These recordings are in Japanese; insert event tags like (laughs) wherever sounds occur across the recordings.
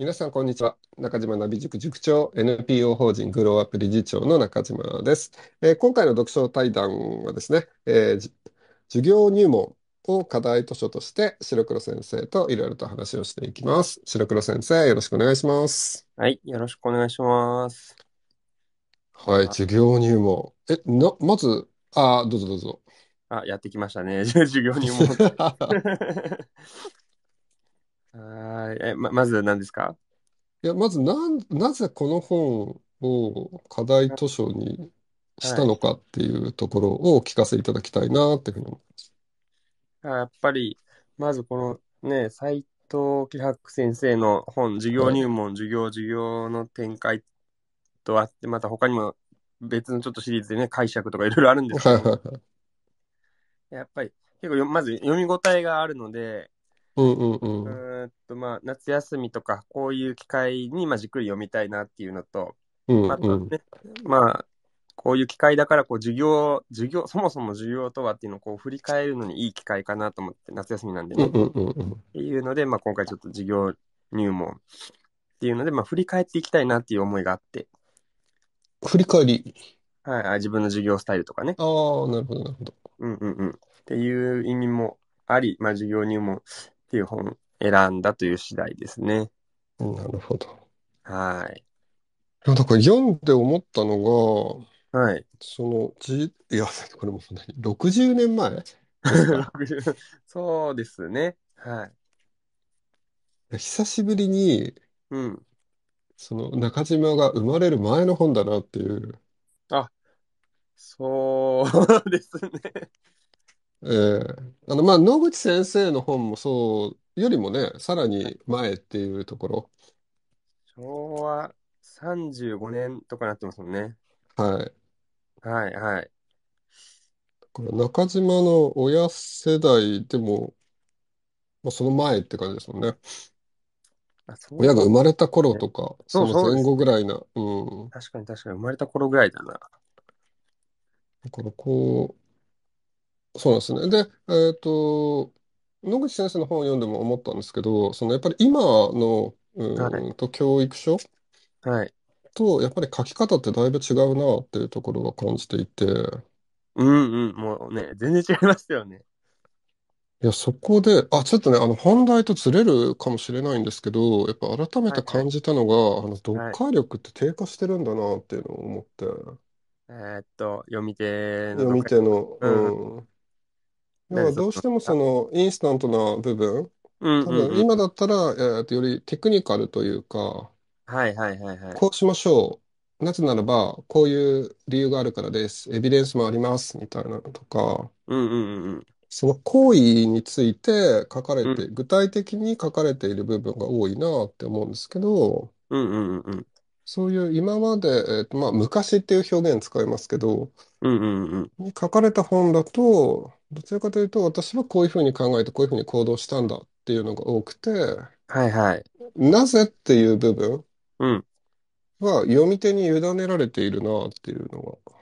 皆さん、こんにちは。中島ナビ塾塾長、NPO 法人グローアップ理事長の中島です。えー今回の読書対談はですね、えー授業入門を課題図書として白黒先生といろいろと話をしていきます。白黒先生、よろしくお願いします。はい、よろしくお願いします。はい、授業入門。え、な、まず、あどうぞどうぞ。あやってきましたね。(laughs) 授業入門。(laughs) はい。え、ま、まず何ですかいや、まずなん、なぜこの本を課題図書にしはたい。のかっていうところをお聞かせいただきたいなっていうふうに思います。あやっぱり、まずこのね、斎藤喜博先生の本、授業はい。入門、授業、授業の展開とあって、また他にも別のちょっとシリーズでね、解釈とかいろいろあるんですけどやっぱり結構よまず読み応えがあるので、うんうんうん。うんとまあ、夏休みとか、こういう機会に、まあ、じっくり読みたいなっていうのと、うんうん、あとね、まあ、こういう機会だから、こう、授業、授業、そもそも授業とはっていうのをこう振り返るのにいい機会かなと思って、夏休みなんでね。うんうんうん、っていうので、まあ、今回ちょっと授業入門っていうので、まあ、振り返っていきたいなっていう思いがあって。振り返りはい、あ自分の授業スタイルとかね。ああ、なるほど、なるほど。うんうんうん。っていう意味もあり、まあ、授業入門っていう本選んだという次第ですね。なるほど。はい。いや、だから読んで思ったのが、はい。その、じ、いや、これもそんなに、60年前 (laughs) そうですね。はい。久しぶりに、うん。その、中島が生まれる前の本だなっていう。あ、そうですね。ええあの、まあ、野口先生の本もそうよりもね、さらに前っていうところ。昭和35年とかなってますもんね。はい。はいはい。中島の親世代でも、まあ、その前って感じですもんね。あ、そう親が生まれた頃とか、そそうのそうで前す後ぐね。らいな、うん。確かに確かに生まれた頃ぐらいだな。だからこう、そうなんですね。で、えっと、野口先生の本を読んでも思ったんですけど、そのやっぱり今の、はい。うんと教育書はい。と、やっぱり書き方ってだいぶ違うなっていうところは感じていて、うんうん。もうね、全然違いますよね。いや、そこで、あ、ちょっとね、あの、本題とずれるかもしれないんですけど、やっぱ改めはてい感じたのが、あの、読はい。解力って低下してるんだなっていうのを思って、えーっと、読み手の読読み解。手の、うんうん。だからどうしてもそのインスタントな部分、多分今だったら、えーと、よりテクニカルというか、はいはいはいはい。こうしましょう。なぜならば、こういう理由があるからです。エビデンスもあります。みたいなのとか、その行為について書かれて、具体的に書かれている部分が多いなって思うんですけど、そういう今まで、えーと、まあ、昔っていう表現使いますけど、に書かれた本だと、どちらかというと、私はこういうふうに考えて、こういうふうに行動したんだっていうのが多くて、はいはい。なぜっていう部分うん。は読み手に委ねられているなっていうのが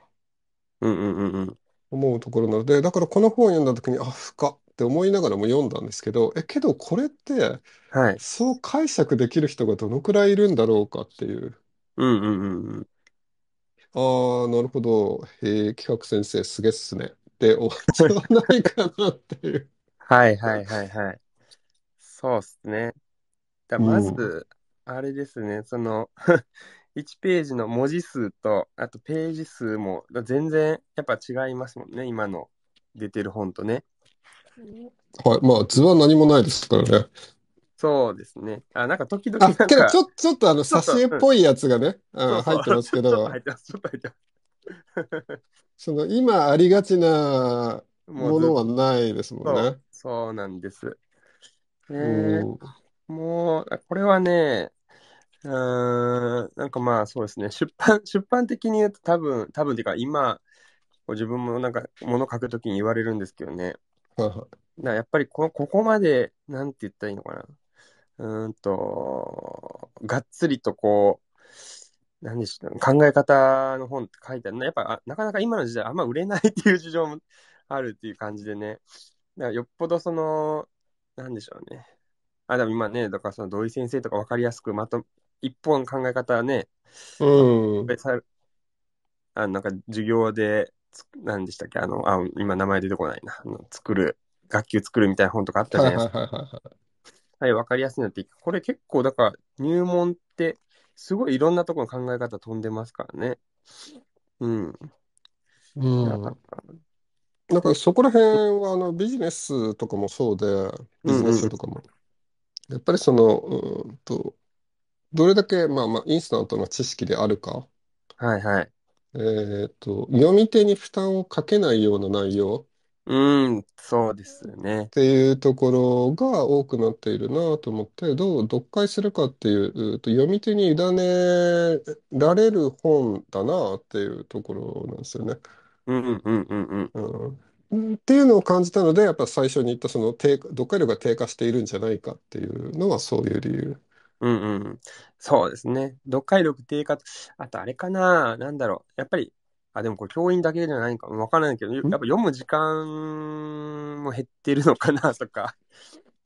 うんうんうんうん。思うところなので、だからこの本を読んだ時に、あ、深っって思いながらも読んだんですけど、え、けどこれって、はい。そう解釈できる人がどのくらいいるんだろうかっていう。うんうんうんうん。ああ、なるほど。へえ、企画先生、すげっすね。って終わっちゃわないかなっていう。はいはいはいはい。そうっすね。だまず、あれですね、その1 (laughs) ページの文字数と、あとページ数も全然やっぱ違いますもんね、今の出てる本とね。はい、まあ図は何もないですからね。そうですね。あ、なんか時々なんか。けどちょ、ちょっとあの、挿絵っぽいやつがね、うん、入ってますけど。入ってます、ちょっと入ってます。(laughs) その今ありがちなものはないですもんね。そうそうなんです。ねー、もう、これはね、うん、なんかまあそうですね、出版、出版的に言うと多分、多分っていうか今、自分もなんか物書くときに言われるんですけどね。だやっぱりこここまで、なんて言ったらいいのかな。うんと、がっつりとこう、なんでした考え方の本って書いてあるやっぱ、なかなか今の時代あんま売れないっていう (laughs) 事情もあるっていう感じでね。だからよっぽどその、なんでしょうね。あ、でも今ね、だからその土井先生とか分かりやすく、まと、一本考え方はね、うん。あの、なんか授業で、何でしたっけあの、あ、今名前出てこないな。あの作る、学級作るみたいな本とかあったじゃないですか。はい、分かりやすいなって。これ結構、だから入門って、すごいいろんなところの考え方飛んでますからね。うん。うん。だからそこら辺はあのビジネスとかもそうで、ビジネスとかも。うんうん、やっぱりその、うんと、どれだけ、まあまあ、インスタントの知識であるか。はいはい。えっと、読み手に負担をかけないような内容。うん、そうですね。っていうところが多くなっているなと思って、どう読解するかっていう、うと読み手に委ねられる本だなっていうところなんですよね。うんうんうんうん。うん、っていうのを感じたので、やっぱ最初に言ったその低読解力が低下しているんじゃないかっていうのはそういう理由。うんうん。そうですね。読解力低下と、あとあれかな、なんだろう。やっぱりあ、でもこれ教員だけじゃないかわからないけど、やっぱ読む時間も減ってるのかな (laughs) とか、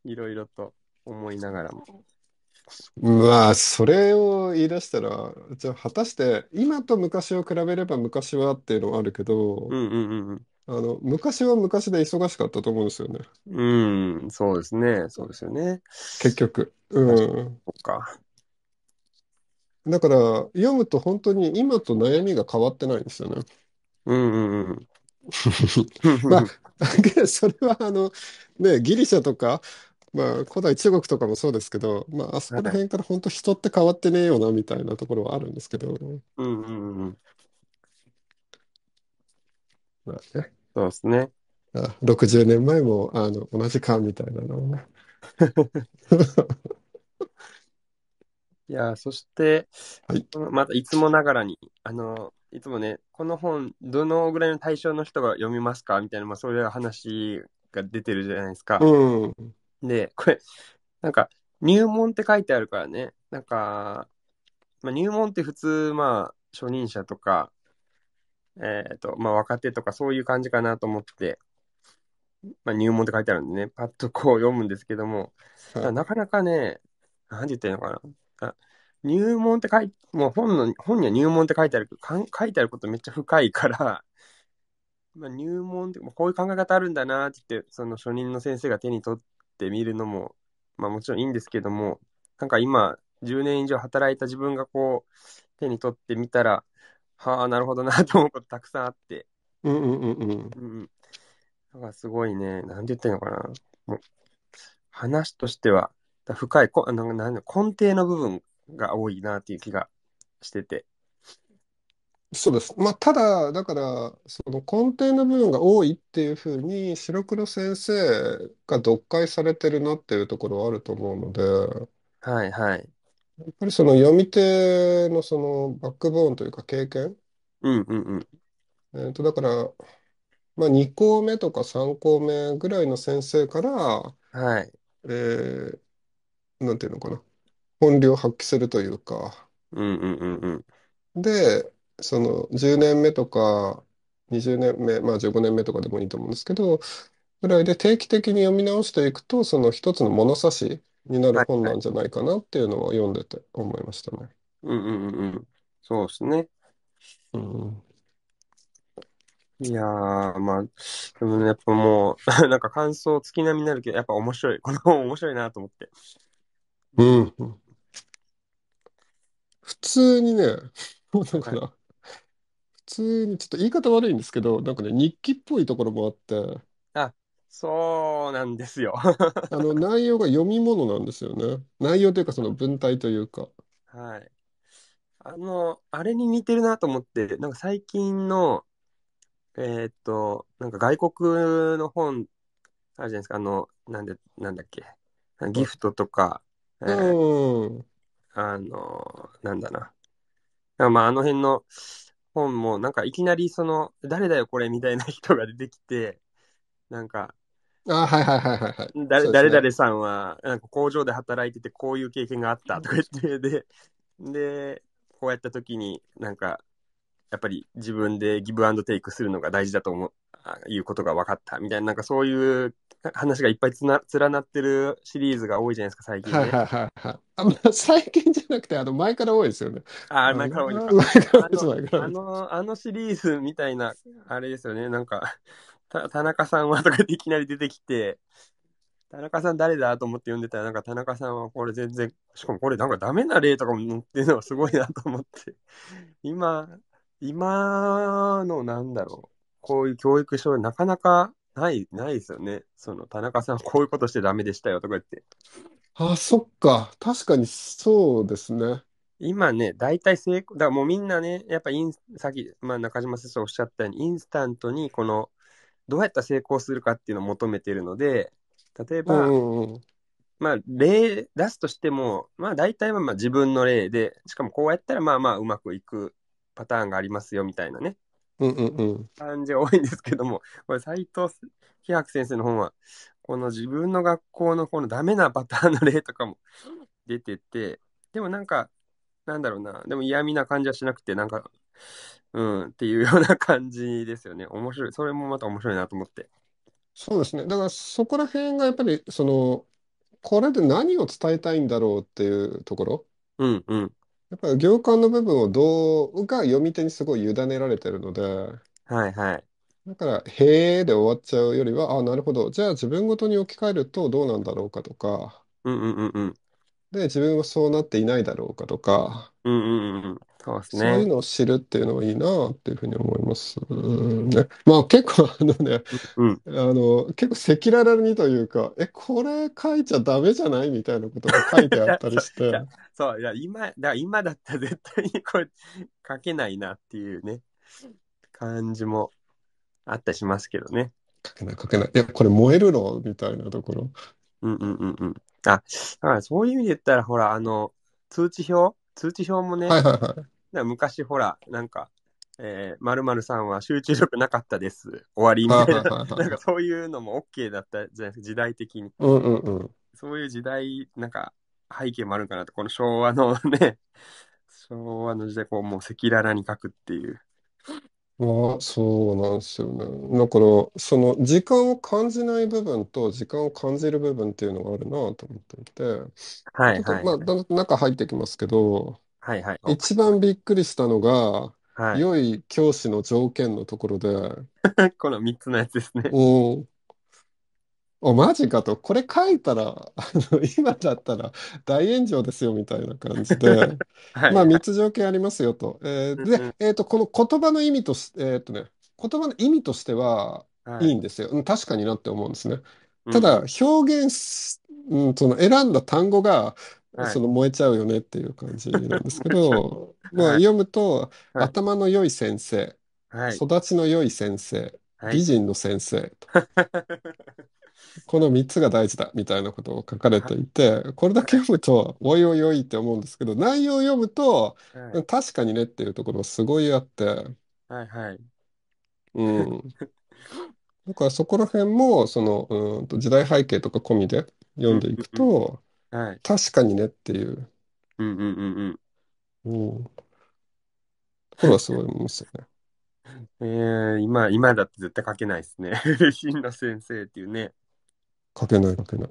いろいろと思いながらも。まあ、それを言い出したら、じゃあ果たして今と昔を比べれば昔はっていうのはあるけど、うんうんうん。あの、昔は昔で忙しかったと思うんですよね。うん、そうですね。そうですよね。結局。うん。そっか。だから、読むと本当に今と悩みが変わってないんですよね。うんうんうん。(laughs) まあ、(laughs) それはあの、ね、ギリシャとか、まあ、古代中国とかもそうですけど、まあ、あそこら辺から本当人って変わってねえよな、みたいなところはあるんですけど、うんうんうん。まあね、そうですね。あ60年前もあの同じか、みたいなのね。(laughs) いやそして、はい。またいつもながらに、あの、いつもね、この本、どのぐらいの対象の人が読みますかみたいな、まあ、そういう話が出てるじゃないですか。うん。で、これ、なんか、入門って書いてあるからね、なんか、まあ、入門って普通、まあ、初任者とか、えっ、ー、と、まあ、若手とかそういう感じかなと思って、まあ、入門って書いてあるんでね、パッとこう読むんですけども、なかなかね、なんて言ってらいいのかな。あ入門って書い、もう本の、本には入門って書いてあるけど、書いてあることめっちゃ深いから、(laughs) まあ、入門って、こういう考え方あるんだなって言って、その初任の先生が手に取ってみるのも、まあもちろんいいんですけども、なんか今、10年以上働いた自分がこう、手に取ってみたら、はあ、なるほどなと思うことたくさんあって。うんうんうんうん。うん。だからすごいね、なんて言ってんのかな。もう話としては、深い、こなんかなん根底の部分が多いなっていう気がしてて。そうです。まあ、ただ、だから、その根底の部分が多いっていうふうに、白黒先生が読解されてるなっていうところはあると思うので、はいはい。やっぱりその読み手のそのバックボーンというか経験、うんうんうん。えっと、だから、まあ、2校目とか3校目ぐらいの先生から、はい。えーなんていうのかな、本領発揮するというか、うんうんうんうん。で、その10年目とか20年目、まあ15年目とかでもいいと思うんですけど、ぐらいで定期的に読み直していくと、その一つの物差しになるはい本はなんじゃないかなっていうのは読んでて思いましたね。うんうんうんうん。そうですね。うん。いやー、まあ、でもねやっぱもう、(laughs) なんか感想月並みになるけど、やっぱ面白い。この本面白いなと思って。うん。普通にね、うなかな。普通に、ちょっと言い方悪いんですけど、なんかね、日記っぽいところもあって、あ、そうなんですよ。(laughs) あの、内容が読み物なんですよね。内容というか、その文体というか。はい。あの、あれに似てるなと思って、なんか最近の、えーっと、なんか外国の本あるじゃないですか。あの、なんで、なんだっけ。ギフトとか、うん。あの、なんだな。まあ、あの辺の本も、なんかいきなりその、誰だよこれみたいな人が出てきて、なんか、あ、はいはいはいはい誰ね。々さんは、なんか工場で働いてて、こういう経験があったとか言って、で、で、こうやった時に、なんか、やっぱり自分でギブアンドテイクするのが大事だと思いうことが分かったみたいな、なんかそういう話がいっぱいつな連なってるシリーズが多いじゃないですか、最近、ね。はいはいはいはい。あ最近じゃなくて、あの、前から多いですよね。ああ、前から多いです前から多いあの、あのシリーズみたいな、あれですよね、なんか、た田中さんはとかでいきなり出てきて、田中さん誰だと思って読んでたら、なんか田中さんはこれ全然、しかもこれなんかダメな例とかも載ってるのがすごいなと思って、今、今のなんだろう。こういう教育書はなかなかない、ないですよね。その、田中さんこういうことしてダメでしたよとか言って。あ、そっか。確かにそうですね。今ね、大体成功、だからもうみんなね、やっぱイン、さっき、まあ、中島先生おっしゃったように、インスタントに、この、どうやったら成功するかっていうのを求めてるので、例えば、うんうん、まあ、例出すとしても、まあ、大体はまあ自分の例で、しかもこうやったら、まあまあうまくいくパターンがありますよみたいなね、うんうんうん。感じが多いんですけども、これ斎藤喜博先生の本は、この自分の学校のこのダメなパターンの例とかも出てて、でもなんか、なんだろうな、でも嫌味な感じはしなくて、なんか、うん、っていうような感じですよね。面白い。それもまた面白いなと思って。そうですね。だからそこら辺がやっぱり、その、これで何を伝えたいんだろうっていうところ。うんうん。やっぱ行間の部分をどうが読み手にすごい委ねられてるので、はいはい。だから、へえで終わっちゃうよりは、あ、なるほど。じゃあ自分ごとに置き換えるとどうなんだろうかとか、うんうんうんうん。で、自分はそうなっていないだろうかとか、うんうんうん。そうですそういうね。のを知るっていうのはいいなっていうふうに思いますね。まあ結構あのね、うん。あの、結構赤裸々にというか、え、これ書いちゃダメじゃないみたいなことが書いてあったりして、(laughs) そう、いや、今、だから今だったら (laughs) 絶対にこれ書けないなっていうね、感じもあったりしますけどね。書けない書けない。いや、これ燃えるのみたいなところ。うんうんうんうん。あ、だからそういう意味で言ったら、ほら、あの、通知表通知表もね、はいはいはい。昔ほら、なんか、えー、まるさんは集中力なかったです。終わりみたいな。(laughs) なんかそういうのも OK だったじゃないですか、時代的に。うんうんうん。そういう時代、なんか背景もあるかなと、この昭和のね、(laughs) 昭和の時代、こうもう赤裸々に書くっていう。まあ、そうなんですよね。だから、その時間を感じない部分と時間を感じる部分っていうのがあるなと思っていて、はいはいまあ、だんだん中入ってきますけど、はいはい。一番びっくりしたのが、はい。良い教師の条件のところで、(laughs) この3つのやつですね。おお、マジかと、これ書いたら、あの、今だったら大炎上ですよみたいな感じで、(laughs) はいまあ、3つ条件ありますよと。えーで、えと、この言葉の意味とし、えっとね、言葉の意味としてははいいい。んですよ。確かになって思うんですね。ただ、表現うん、その選んだ単語が、その燃えちゃうよねっていう感じなんですけど、(laughs) まあ読むと、頭の良い先生、はい。育ちの良い先生、は美人の先生と、(laughs) この3つが大事だみたいなことを書かれていて、これだけ読むと、おいおいおいって思うんですけど、内容を読むと、確かにねっていうところがすごいあって、はい。はい。うん。だからそこら辺も、その、うんと時代背景とか込みで読んでいくと、はい。確かにねっていう、うんうんうんうん、ところはすごい思白いすよね。え (laughs) ー、今、今だって絶対書けないですね。真 (laughs) の先生っていうね。書けない書けない。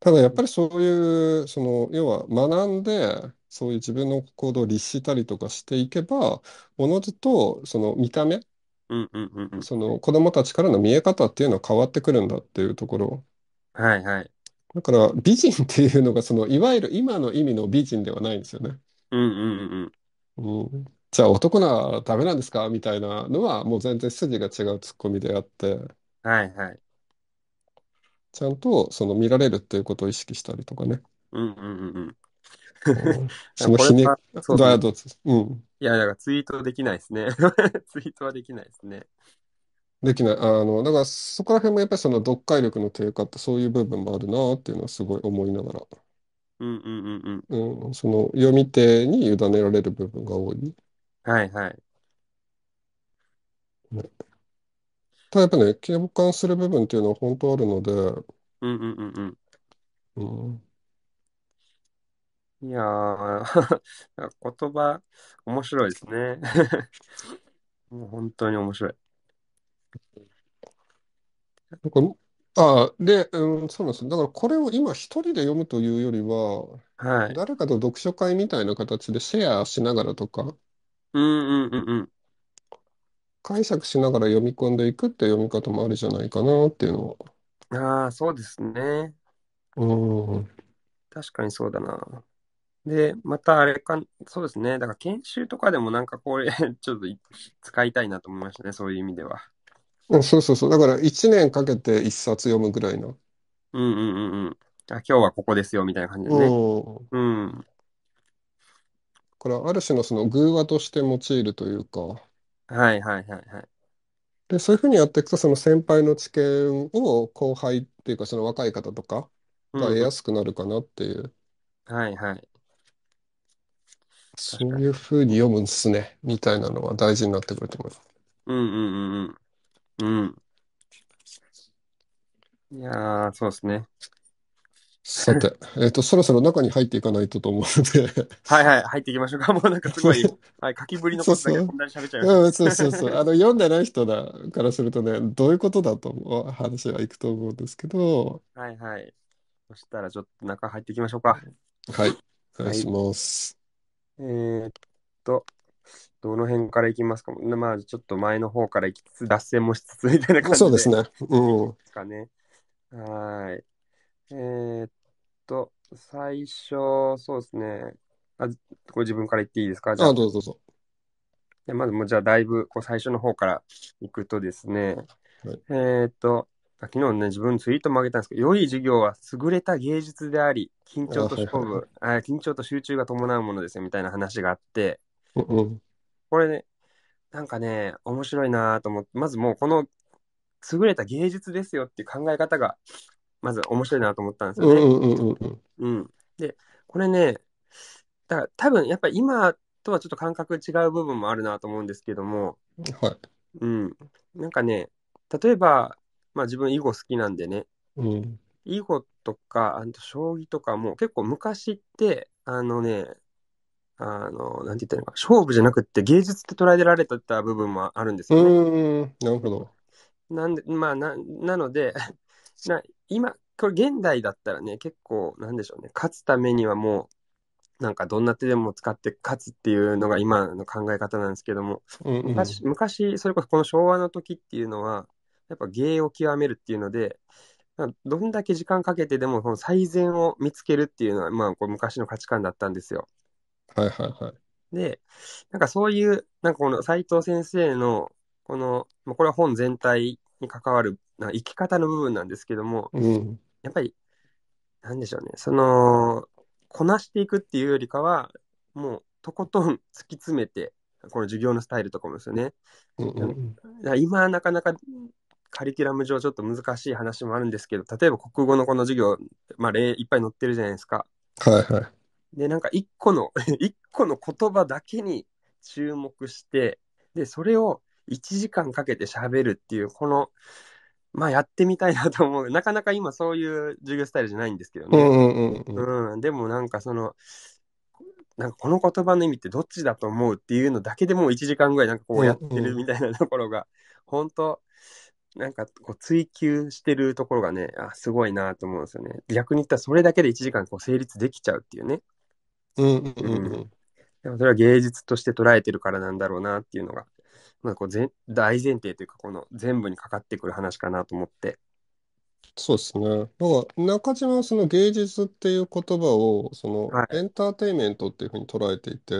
ただやっぱりそういう、その、要は学んで、そういう自分の行動を律したりとかしていけば、おのずと、その見た目、うんうんうんうん。その子供たちからの見え方っていうのは変わってくるんだっていうところはいはい。だから美人っていうのがそのいわゆる今の意味の美人ではないんですよね。うんうんうん。うん、じゃあ男ならダメなんですかみたいなのはもう全然筋が違うツッコミであってはいはい。ちゃんとその見られるっていうことを意識したりとかね、うんうんうんうん。うんそのこれひねは、そうだうんいや、だからツイートできないですね。(laughs) ツイートはできないですね。できない。あの、だからそこら辺もやっぱりその読解力の低下ってそういう部分もあるなっていうのはすごい思いながら、うんうんうんうん。うん、その読み手に委ねられる部分が多い。はいはい。ただやっぱね、共感する部分っていうのは本当あるので、うんうんうんうん。うん、いやー、(laughs) 言葉、面白いですね。(laughs) もう本当に面白い。なんかああ、で、うん、そうなんですよ。だからこれを今一人で読むというよりは、はい。誰かと読書会みたいな形でシェアしながらとか、うんうんうんうん。解釈しながら読み込んでいくって読み方もあるじゃないかなっていうのは。ああ、そうですね。うん。確かにそうだな。で、またあれか、そうですね。だから研修とかでもなんかこれ (laughs) ちょっとい使いたいなと思いましたね。そういう意味では。うんそうそうそう。だから1年かけて1冊読むぐらいな。うんうんうんうん。あ、今日はここですよ、みたいな感じですね。ん。うん。からある種のその寓話として用いるというか。はいはいはいはい。で、そういうふうにやっていくと、その先輩の知見を後輩っていうか、その若い方とかが得やすくなるかなっていう、はいはい。そういうふうに読むんすね、みたいなのは大事になってくると思います。うんうんうんうん。うん。いやー、そうですね。さて、(laughs) えっと、そろそろ中に入っていかないとと思うのではいはい、入っていきましょうか。もうなんかすごい、はい、書きぶりのそこうとだそけこうんなに喋っちゃいましうん、そうそうそう。あの、読んでない人だからするとね、どういうことだと思う話はいくと思うんですけど、はいはい。そしたらちょっと中入っていきましょうか。はい、お願いします。えーっと。どの辺からいきますかまあ、ちょっと前の方からいきつつ、脱線もしつつみたいな感じで。そうですね。うん。ですかね。はい。えー、っと、最初、そうですね。あ、こ自分から言っていいですかじゃああ、どうぞどうぞ。でまずもうじゃあだいぶこう最初の方からいくとですね、はいえーっと、昨日ね、自分ツイートも上げたんですけど、良い授業は優れた芸術であり、緊張と勝負、い、緊張と集中が伴うものですよみたいな話があって、うんこれね、なんかね、面白いなと思って、まずもうこの優れた芸術ですよっていう考え方が、まず面白いなと思ったんですよね。うんうんうん。うん。で、これね、だから多分やっぱり今とはちょっと感覚違う部分もあるなと思うんですけども、はい。うん。なんかね、例えば、まあ自分囲碁好きなんでね、うん。囲碁とか、あと将棋とかも結構昔って、あのね、あの、なんて言ったらいいのか、勝負じゃなくて芸術って捉えられてた部分もあるんですよね。ん、なるほど。なんで、まあ、な、なので、(laughs) な、今、これ現代だったらね、結構、なんでしょうね、勝つためにはもう、なんかどんな手でも使って勝つっていうのが今の考え方なんですけども、うんうん。昔、昔、それこそこの昭和の時っていうのは、やっぱ芸を極めるっていうので、まあどんだけ時間かけてでもその最善を見つけるっていうのは、まあ、こう昔の価値観だったんですよ。はいはいはい。で、なんかそういう、なんかこの斎藤先生の、この、まあ、これは本全体に関わる、な生き方の部分なんですけども、うん。やっぱり、なんでしょうね、その、こなしていくっていうよりかは、もう、とことん (laughs) 突き詰めて、この授業のスタイルとかもですよね。うんうん今はなかなかカリキュラム上ちょっと難しい話もあるんですけど、例えば国語のこの授業、まあ例いっぱい載ってるじゃないですか。はいはい。で、なんか一個の (laughs) 一個の言葉だけに注目して、で、それを1時間かけて喋るっていう、この、まあやってみたいなと思う。なかなか今そういう授業スタイルじゃないんですけどね。うん、うんうん、でもなんかその、なんかこの言葉の意味ってどっちだと思うっていうのだけでもう1時間ぐらいなんかこうやってるみたいなところが、うんうん、本当なんかこう追求してるところがね、あ、すごいなと思うんですよね。逆に言ったらそれだけで1時間こう成立できちゃうっていうね。うんうんうんうん。でもそれは芸術として捉えてるからなんだろうなっていうのが、まあ、こう全大前提というか、この全部にかかってくる話かなと思って。そうですね。だから中島はその芸術っていう言葉をそのエンターテインメントっていうふうに捉えていて、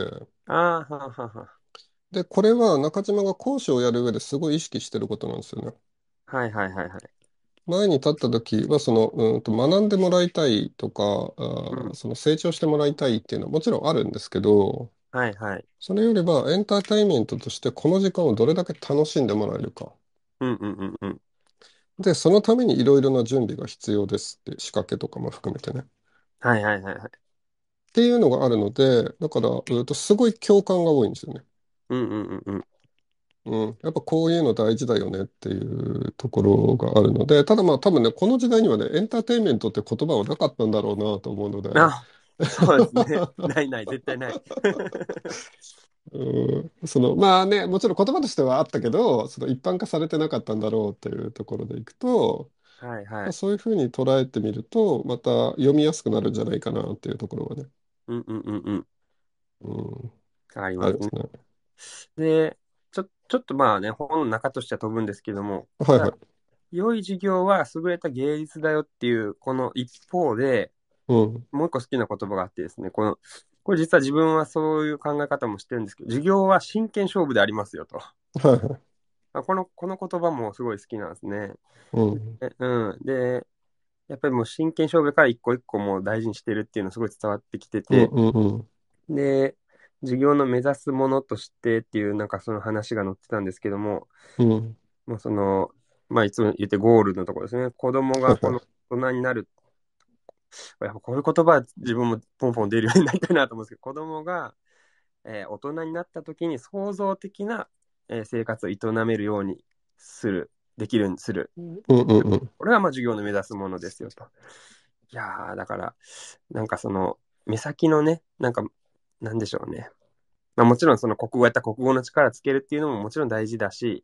あはははで、これは中島が講師をやる上ですごい意識してることなんですよね。はいはいはいはい。前に立った時は、その、うんと、学んでもらいたいとか、あその成長してもらいたいっていうのはもちろんあるんですけど、はいはい。それよりはエンターテインメントとしてこの時間をどれだけ楽しんでもらえるか。うんうんうんうん。で、そのためにいろいろな準備が必要ですって、仕掛けとかも含めてね。っはいはいはいはい。ていうのがあるので、だから、うんと、すごい共感が多いんですよね。うんうんうんうん。うん、やっぱこういうの大事だよねっていうところがあるので、ただまあ多分ね、この時代にはね、エンターテインメントって言葉はなかったんだろうなと思うので、あ、そうですね。(laughs) ないない、絶対ない。(laughs) うんそのまあね、もちろん言葉としてはあったけど、その一般化されてなかったんだろうっていうところでいくと、はいはまあ、い。そういうふうに捉えてみると、また読みやすくなるんじゃないかなっていうところはね、うんうんうんうん。うん、わりあますすね。ね。で、ちょっとまあね、本の中としては飛ぶんですけども、はいはい、良い授業は優れた芸術だよっていう、この一方で、うん、もう一個好きな言葉があってですね、この、これ実は自分はそういう考え方もしてるんですけど、授業は真剣勝負でありますよと。はいこの、この言葉もすごい好きなんですね。うん。で、うん、でやっぱりもう真剣勝負から一個一個も大事にしてるっていうのすごい伝わってきてて、うんうんうん、で、授業の目指すものとしてっていう、なんかその話が載ってたんですけども、うん、もうその、まあ、いつも言ってゴールのところですね。子供がこの大人になる。やっぱこういう言葉自分もポンポン出るようになりたいなと思うんですけど、子供が、えー、大人になった時に創造的な、えー、生活を営めるようにする、できるようにする。うんうんうん、これがまあ授業の目指すものですよと。いやー、だから、なんかその、目先のね、なんかなんでしょうね。まあ、もちろんその国語やったら国語の力つけるっていうのももちろん大事だし、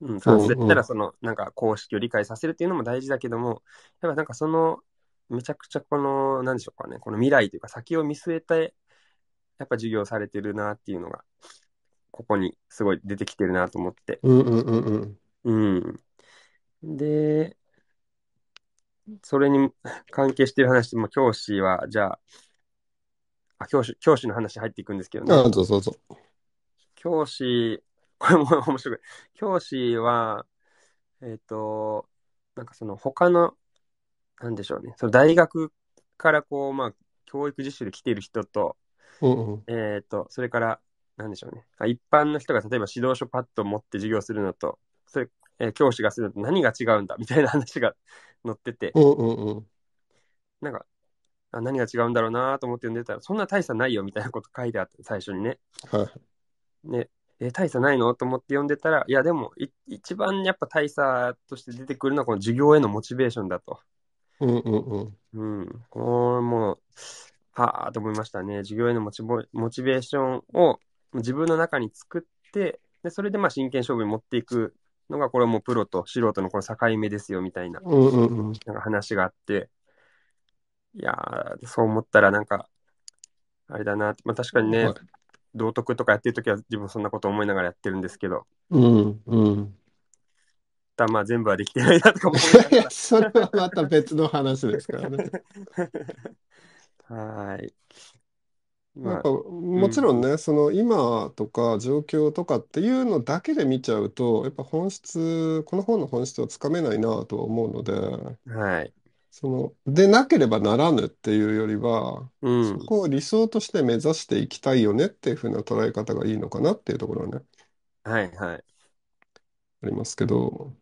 うん、算数やったらその、なんか公式を理解させるっていうのも大事だけども、やっぱなんかその、めちゃくちゃこの、なんでしょうかね、この未来というか先を見据えて、やっぱ授業されてるなっていうのが、ここにすごい出てきてるなと思って。うんうんうんうん。うん。で、それに関係してる話も教師は、じゃあ、あ教師、教師の話入っていくんですけどね。そうそうそう。教師、(laughs) これも面白い。教師は、えっ、ー、と、なんかその他の、なんでしょうね、その大学からこう、まあ、教育実習で来ている人と、うんうん、えっ、ー、と、それから、なんでしょうね、一般の人が例えば指導書パッと持って授業するのと、それ、えー、教師がするのと何が違うんだみたいな話が載ってて、うんうんうん、なんか、あ何が違うんだろうなと思って読んでたら、そんな大差ないよみたいなこと書いてあって、最初にね。はい。ね、え、大差ないのと思って読んでたら、いや、でも一番やっぱ大差として出てくるのは、この授業へのモチベーションだと。うんうんうん。うん。これもう、はあと思いましたね。授業へのモチボモチベーションを自分の中に作って、で、それでまあ真剣勝負に持っていくのが、これもプロと素人のこの境目ですよ、みたいな、なんか話があって、いやそう思ったらなんか、あれだな、まあ確かにね、はい道徳とかやってる時は自分そんなこと思いながらやってるんですけど、うん、うん。ただまあ全部はできてないなとか思いながや、(laughs) それはまた別の話ですからね。はい。まなんあか、、もちろんね、その今とか状況とかっていうのだけで見ちゃうと、やっぱ本質、この本の本質をつかめないなとは思うので、はい。その、でなければならぬっていうよりは、うそん。こを理想として目指していきたいよねっていうふうな捉え方がいいのかなっていうところはね、はいはい。ありますけど、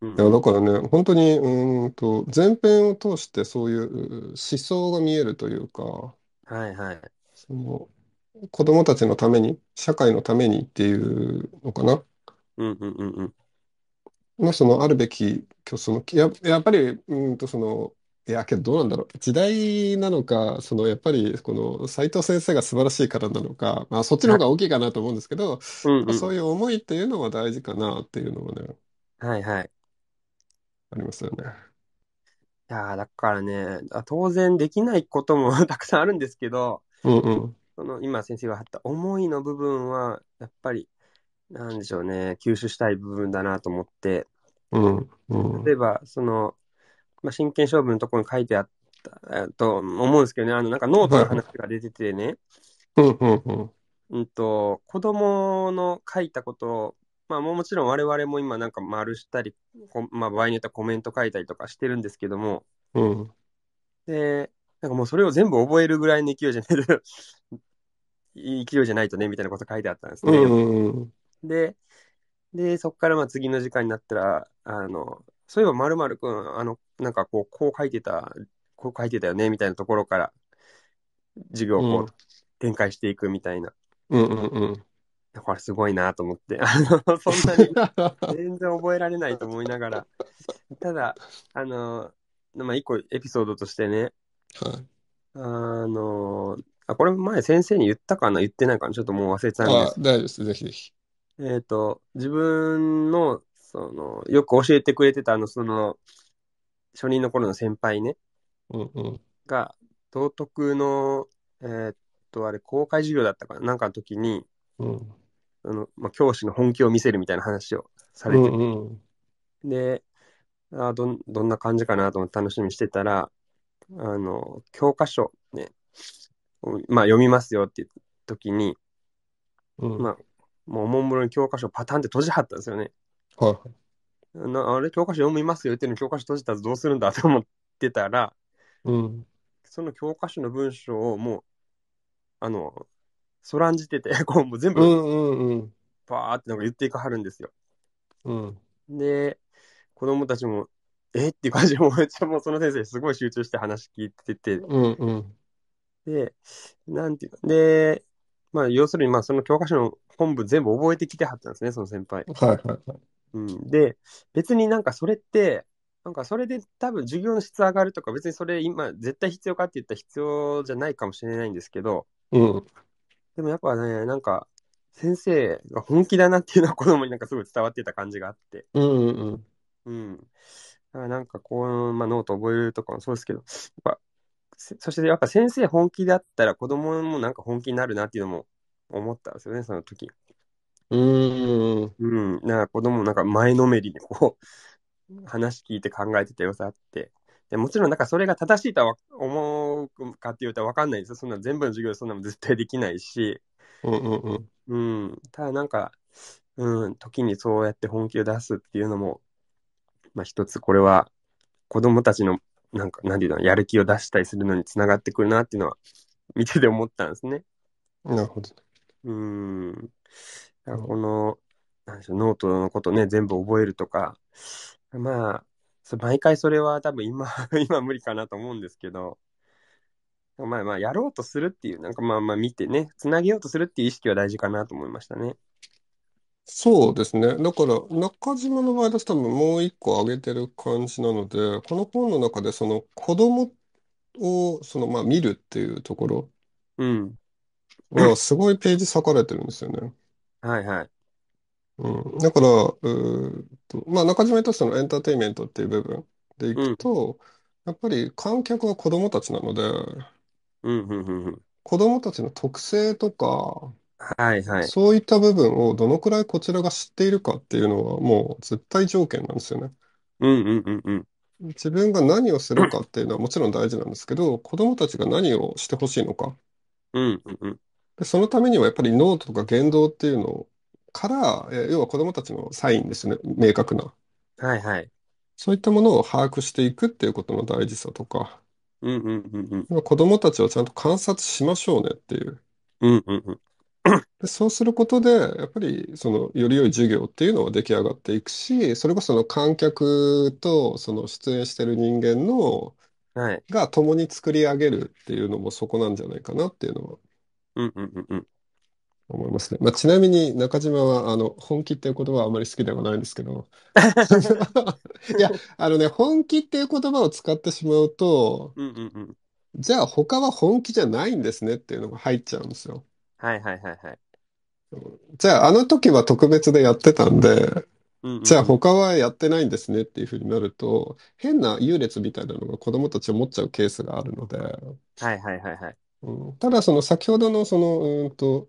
ういや、だからね、本当に、うんと、前編を通してそういう思想が見えるというか、はいはい。その、子供たちのために、社会のためにっていうのかな、うんうんうんうん。あ、そのあるべき、きょその、や、やっぱり、うんと、その、いや、けどどうなんだろう。時代なのか、その、やっぱり、この、斎藤先生が素晴らしいからなのか、まあ、そっちの方が大きいかなと思うんですけど、うんまあ、そういう思いっていうのは大事かなっていうのはね、はいはい。ありますよね。いやだからね、あ当然できないことも (laughs) たくさんあるんですけど、うんうん。その今先生が張った思いの部分は、やっぱり、なんでしょうね、吸収したい部分だなと思って、うん、う例えば、その、まあ、真剣勝負のところに書いてあったと思うんですけどね、あの、なんかノートの話が出ててね、うんうんうん。うんと、子供の書いたことを、まあもちろん我々も今なんか丸したり、まあ場合によってはコメント書いたりとかしてるんですけども、うん。で、なんかもうそれを全部覚えるぐらいの勢いじゃないと勢いじゃないとね、みたいなこと書いてあったんですね。うんうん、で、で、そこからまあ次の時間になったら、あの、そういえば、まるまるくん、あの、なんかこう、こう書いてた、こう書いてたよね、みたいなところから、授業をこう、展開していくみたいな。うんうんうん。これすごいなと思って、あの、そんなに全然覚えられないと思いながら。ただ、あの、まあ、一個エピソードとしてね、はい。あの、あ、これ前先生に言ったかな言ってないかなちょっともう忘れゃたんであ、す。大丈夫です。ぜひぜひ。えっと、自分の、その、よく教えてくれてた、あの、その、初任の頃の先輩ね、うんうん、が、道徳の、えー、っと、あれ、公開授業だったかななんかの時に、うん、あのまあ、教師の本気を見せるみたいな話をされてて、うんうん、であど、どんな感じかなと思って楽しみにしてたら、あの、教科書ね、まあ読みますよっていう時に、うん、まあ、もうおもむろに教科書パタンって閉じはったんですよね。はい、なあれ、教科書読みますよ言ってるの教科書閉じたらどうするんだと思ってたら、うん。その教科書の文章をもう、あの、そらんじてて、(laughs) こうもう全部、うんうんうん。バーってなんか言っていかはるんですよ。うん。で、子供たちも、えっていう感じで、もう、(laughs) もうその先生すごい集中して話聞いてて、うんうん。で、なんていうか、で、まあ、要するに、まあ、その教科書の本部全部覚えてきてはったんですね、その先輩。はいはいはい。うん、で、別になんかそれって、なんかそれで多分授業の質上がるとか、別にそれ今絶対必要かって言ったら必要じゃないかもしれないんですけど、うん。でもやっぱね、なんか先生が本気だなっていうのは子供になんかすごい伝わってた感じがあって。うんうんうん。うん。だからなんかこう、まあ、ノート覚えるとかもそうですけど、やっぱ、そしてやっぱ先生本気だったら子供もなんか本気になるなっていうのも思ったんですよね、その時。うーん。うん。なんか子供なんか前のめりにこう、話聞いて考えてた良さあって。で、もちろんなんかそれが正しいとは思うかって言うとわかんないですそんな全部の授業でそんなの絶対できないし。うんうんうん。うん。ただなんか、うん、時にそうやって本気を出すっていうのも、まあ一つこれは子供たちのなんか、なんていうの、やる気を出したりするのにつながってくるなっていうのは見てて思ったんですね。なるほど。うん。この、なんでしょう、ノートのことね、全部覚えるとか、まあ、そ毎回それは多分今、(laughs) 今無理かなと思うんですけど、まあまあ、やろうとするっていう、なんかまあまあ見てね、つなげようとするっていう意識は大事かなと思いましたね。そうですね。だから、中島の場合だと多分もう一個挙げてる感じなので、この本の中でその子供をそのまあ見るっていうところうん。がすごいページ裂かれてるんですよね。はいはい。うん、だから、うんと、まあ、中島にとってのエンターテインメントっていう部分でいくと、やっぱり観客は子供たちなので、うん、うん、うん。うん子供たちの特性とか、はいはい。そういった部分をどのくらいこちらが知っているかっていうのはもう絶対条件なんですよね。うん、うん、うん、うん。自分が何をするかっていうのはもちろん大事なんですけど、子供たちが何をしてほしいのかうん、うん、うん。で、そのためにはやっぱりノートとか言動っていうのから、えー要は子どもたちのサインですね、明確な。はいはい。そういったものを把握していくっていうことの大事さとか、うんうんうんうん。まあ子どもたちをちゃんと観察しましょうねっていう。うんうんうん。で、そうすることで、やっぱりそのより良い授業っていうのは出来上がっていくし、それこそその観客とその出演してる人間のはい。が共に作り上げるっていうのもそこなんじゃないかなっていうのはうんうんうんうん。思いますね。まあ、ちなみに中島は、あの、本気っていう言葉はあまり好きではないんですけど、(laughs) いや、あのね、本気っていう言葉を使ってしまうと、うんうんうん。じゃあ他は本気じゃないんですねっていうのが入っちゃうんですよ。はいはいはいはい。じゃああの時は特別でやってたんで、うんうんじゃあ他はやってないんですねっていうふうになると、変な優劣みたいなのが子供たち思っちゃうケースがあるので、はいはいはいはい。ただ、その先ほどのその、うんと、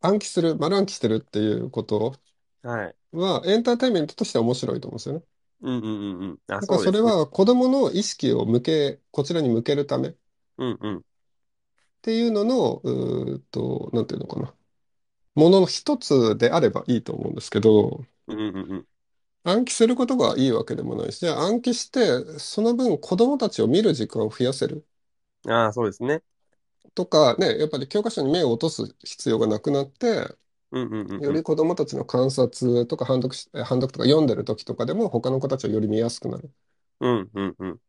暗記する、丸暗記してるっていうことはい。は、エンターテインメントとしては面白いと思うんですよね。うんうんうんうん。あ、だからそうそでれすね。は子供の意識を向け、こちらに向けるためっうんうん。ていうのの、うんと、なんていうのかな、ものの一つであればいいと思うんですけど、うんうんうん。暗記することがいいわけでもないし、じゃあ暗記して、その分子供たちを見る時間を増やせる。ああ、そうですね。とか、ね、やっぱり教科書に目を落とす必要がなくなって、うんうんうんより子どもたちの観察とか判読し、え判読とか読んでる時とかでも他の子たちはより見やすくなるうんうんうん。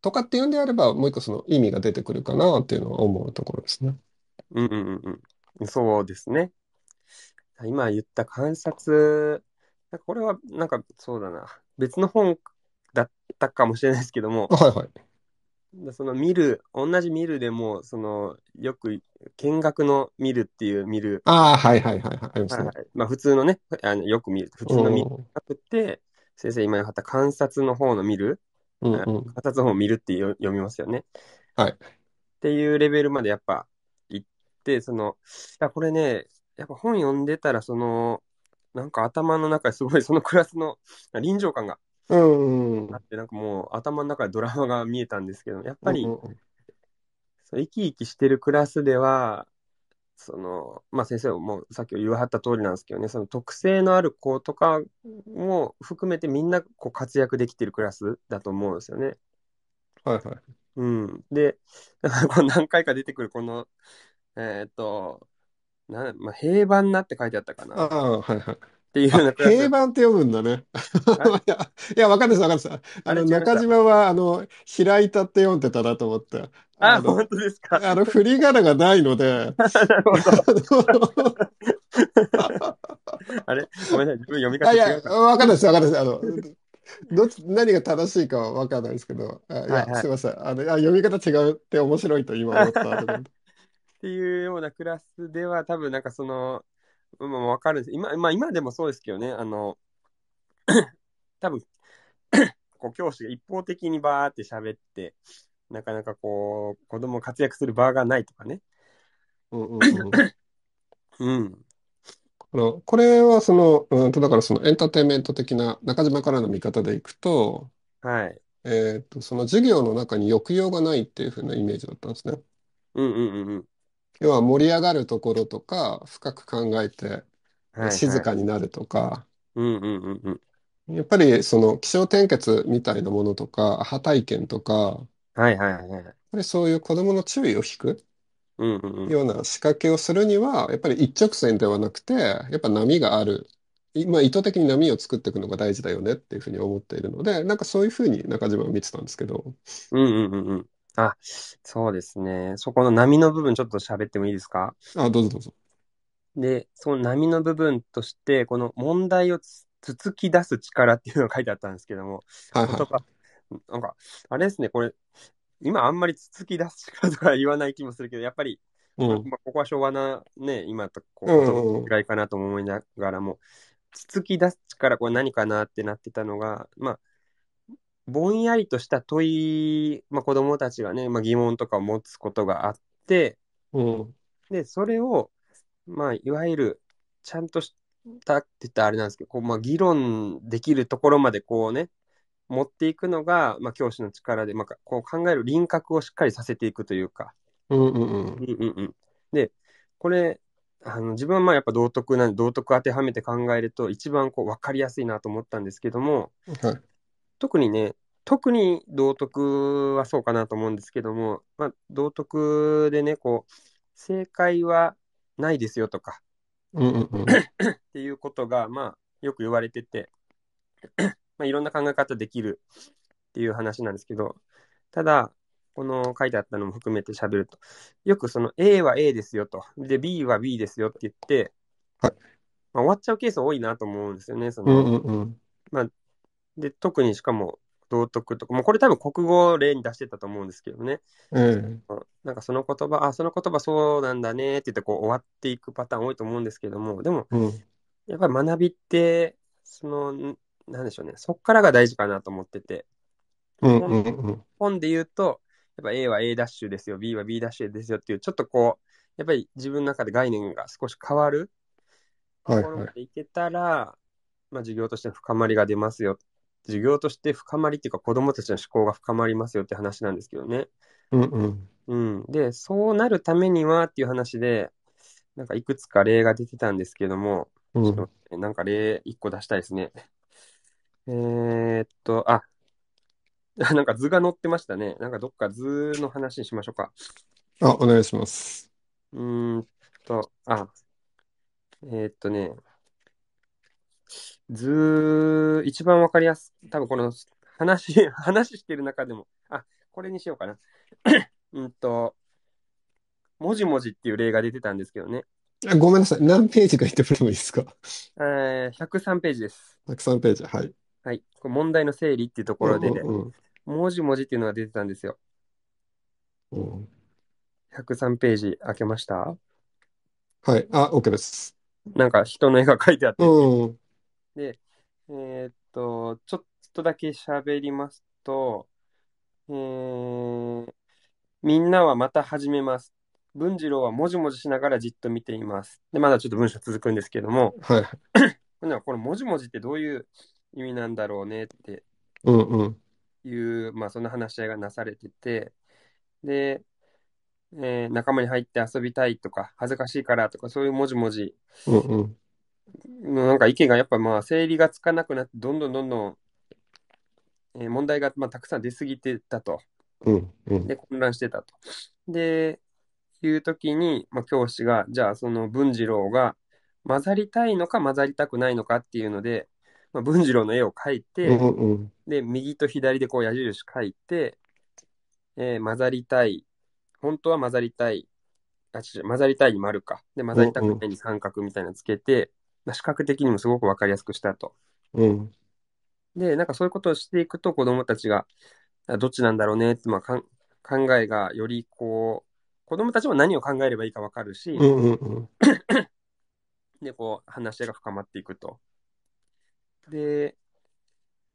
とかっていうんであれば、もう一個その意味が出てくるかなっていうのは思うところですね。うんうんうんうん。そうですね。今言った観察、これは、なんかそうだな。別の本だったかもしれないですけども、はいはい。その見る、同じ見るでも、その、よく見学の見るっていう見る。ああ、はいはいはい、はい。ありますね。はい、まあ普通のね、あのよく見る。普通の見るなくて、先生今言った観察の方の見る。うん、うん、観察の方を見るって読みますよね。はい。っていうレベルまでやっぱ行って、その、いこれね、やっぱ本読んでたら、その、なんか頭の中すごいそのクラスの臨場感がうんうん。あって、なんかもう頭の中でドラマが見えたんですけど、やっぱり、うんうんそ生き生きしてるクラスでは、その、まあ先生もさっき言わはった通りなんですけどね、その特性のある子とかも含めてみんなこう活躍できてるクラスだと思うんですよね。はいはい。うん。で、(laughs) 何回か出てくるこの、えー、っと、なまあ、平板なって書いてあったかな。あ、はいはい。っていうの平って読むんだね。(laughs) いや、いやわかんないです、わかんないです。あの、中島は、あの、開いたって読んでたなと思って。ああ、本当ですか。あの、振り仮名がないので。なるほど。あれごめんなさい、自分読み方違うか。いや、わかんないです、わかんないです。あの、ど何が正しいかはわかんないですけど、あいや、すいません。あの、読み方違うって面白いと今思った。(laughs) っていうようなクラスでは、多分なんかその、まあ、わかるんです。今、まあ、今でもそうですけどね、あの、(coughs) 多分 (coughs) こう、教師が一方的にバーって喋って、なかなかこう、子供活躍する場がないとかね。うんうんうん。(coughs) うん。あの、これはその、うんと、だからそのエンターテインメント的な中島からの見方でいくと、はい。えっと、その授業の中に抑揚がないっていう風なイメージだったんですね。うんうんうんうん。要は盛り上がるところとか、深く考えてはいは静い。かになるとか、うんうんうんうん。やっぱりその気象転結みたいなものとか、アハ体験とか、はいはいぱりそういう子供の注意を引くうんうんうん。ような仕掛けをするには、やっぱり一直線ではなくて、やっぱ波がある。まあ、意図的に波を作っていくのが大事だよねっていうふうに思っているので、なんかそういうふうに中島は見てたんですけど、うんうんうんうん。あ、そうですね。そこの波の部分ちょっと喋ってもいいですかあ、どうぞどうぞ。で、その波の部分として、この問題をつつつき出す力っていうのが書いてあったんですけども、はいはい言葉、なんか、あれですね、これ、今あんまりつつき出す力とか言わない気もするけど、やっぱり、うんまあ、ここは昭和な、ね、今とこうんうぐらいかなと思いながらも、つつき出す力、これ何かなってなってたのが、まあ、ぼんやりとした問い、まあ、子供たちがね、まあ、疑問とかを持つことがあって、うん、で、それを、まあ、いわゆる、ちゃんとしたって言ったらあれなんですけど、こうまあ、議論できるところまでこうね、持っていくのが、まあ、教師の力で、まあ、こう考える輪郭をしっかりさせていくというか。うんうんうん。うんうんうん、で、これ、あの自分はまあやっぱ道徳なんで道徳当てはめて考えると一番こう分かりやすいなと思ったんですけども、はい、特にね、特に道徳はそうかなと思うんですけども、まあ、道徳でね、こう、正解はないですよとか、うんうんうん、(coughs) っていうことが、まあ、よく言われてて、(coughs) まあ、いろんな考え方できるっていう話なんですけど、ただ、この書いてあったのも含めて喋ると、よくその A は A ですよと、で、B は B ですよって言って、はいまあ、終わっちゃうケース多いなと思うんですよね。その、うんうんうん、まあ、で、特にしかも、道徳とか、もうこれ多分国語を例に出してたと思うんですけどね。うん。なんかその言葉、あ、その言葉そうなんだねって言ってこう終わっていくパターン多いと思うんですけども、でも、うん、やっぱり学びって、その、なんでしょうね、そっからが大事かなと思ってて。うん本で言うと、やっぱ A は A ダッシュですよ、B は B ダッシュですよっていう、ちょっとこう、やっぱり自分の中で概念が少し変わるところまでいけたら、はいはい、まあ、授業としての深まりが出ますよ授業として深まりっていうか子どもたちの思考が深まりますよって話なんですけどね。うんうんうん、でそうなるためにはっていう話でなんかいくつか例が出てたんですけども、うんなんか例1個出したいですね。えー、っと、あ、(laughs) なんか図が載ってましたね。なんかどっか図の話にしましょうか。あ、お願いします。うーんと、あ、えーっとね、図、一番わかりやすい。多分この話、(laughs) 話してる中でも、あ、これにしようかな。(coughs) うんと、もじもじっていう例が出てたんですけどね。あごめんなさい。何ページか言ってもらてもいいですかえー、103ページです。?103 ページ。はい。はい。これ問題の整理っていうところでね、うんもじもじっていうのが出てたんですよ。うん103ページ開けましたはい。あ、OK です。なんか人の絵が描いてあって、うん。で、えー、っと、ちょっとだけ喋りますと、えー、みんなはまた始めます。文次郎はもじもじしながらじっと見ています。で、まだちょっと文章続くんですけども、はい。(coughs) これ、もじもじってどういう意味なんだろうねってうんうん。いう、まあ、そんな話し合いがなされてて、で、えー仲間に入って遊びたいとか、恥ずかしいからとか、そういうもじもじうん。なんか意見がやっぱまあ整理がつかなくなって、どんどんどんどん、えー問題がまあたくさん出すぎてたと。うん、うん、で、混乱してたと。で、いう時に、まあ、教師が、じゃあその文次郎が混ざりたいのか混ざりたくないのかっていうので、まあ、文次郎の絵を描いて、うん、うん、で、右と左でこう矢印書いて、えー混ざりたい。本当は混ざりたい。あ、違う、混ざりたいに丸か。で、混ざりたくないに三角みたいなのつけて、視覚的にもすごくわかりやすくしたと。うん。で、なんかそういうことをしていくと子供たちが、あどっちなんだろうねって、まあ、かん考えがよりこう、子供たちも何を考えればいいかわかるし、うんうんうん、で、こう、話し合いが深まっていくと。で、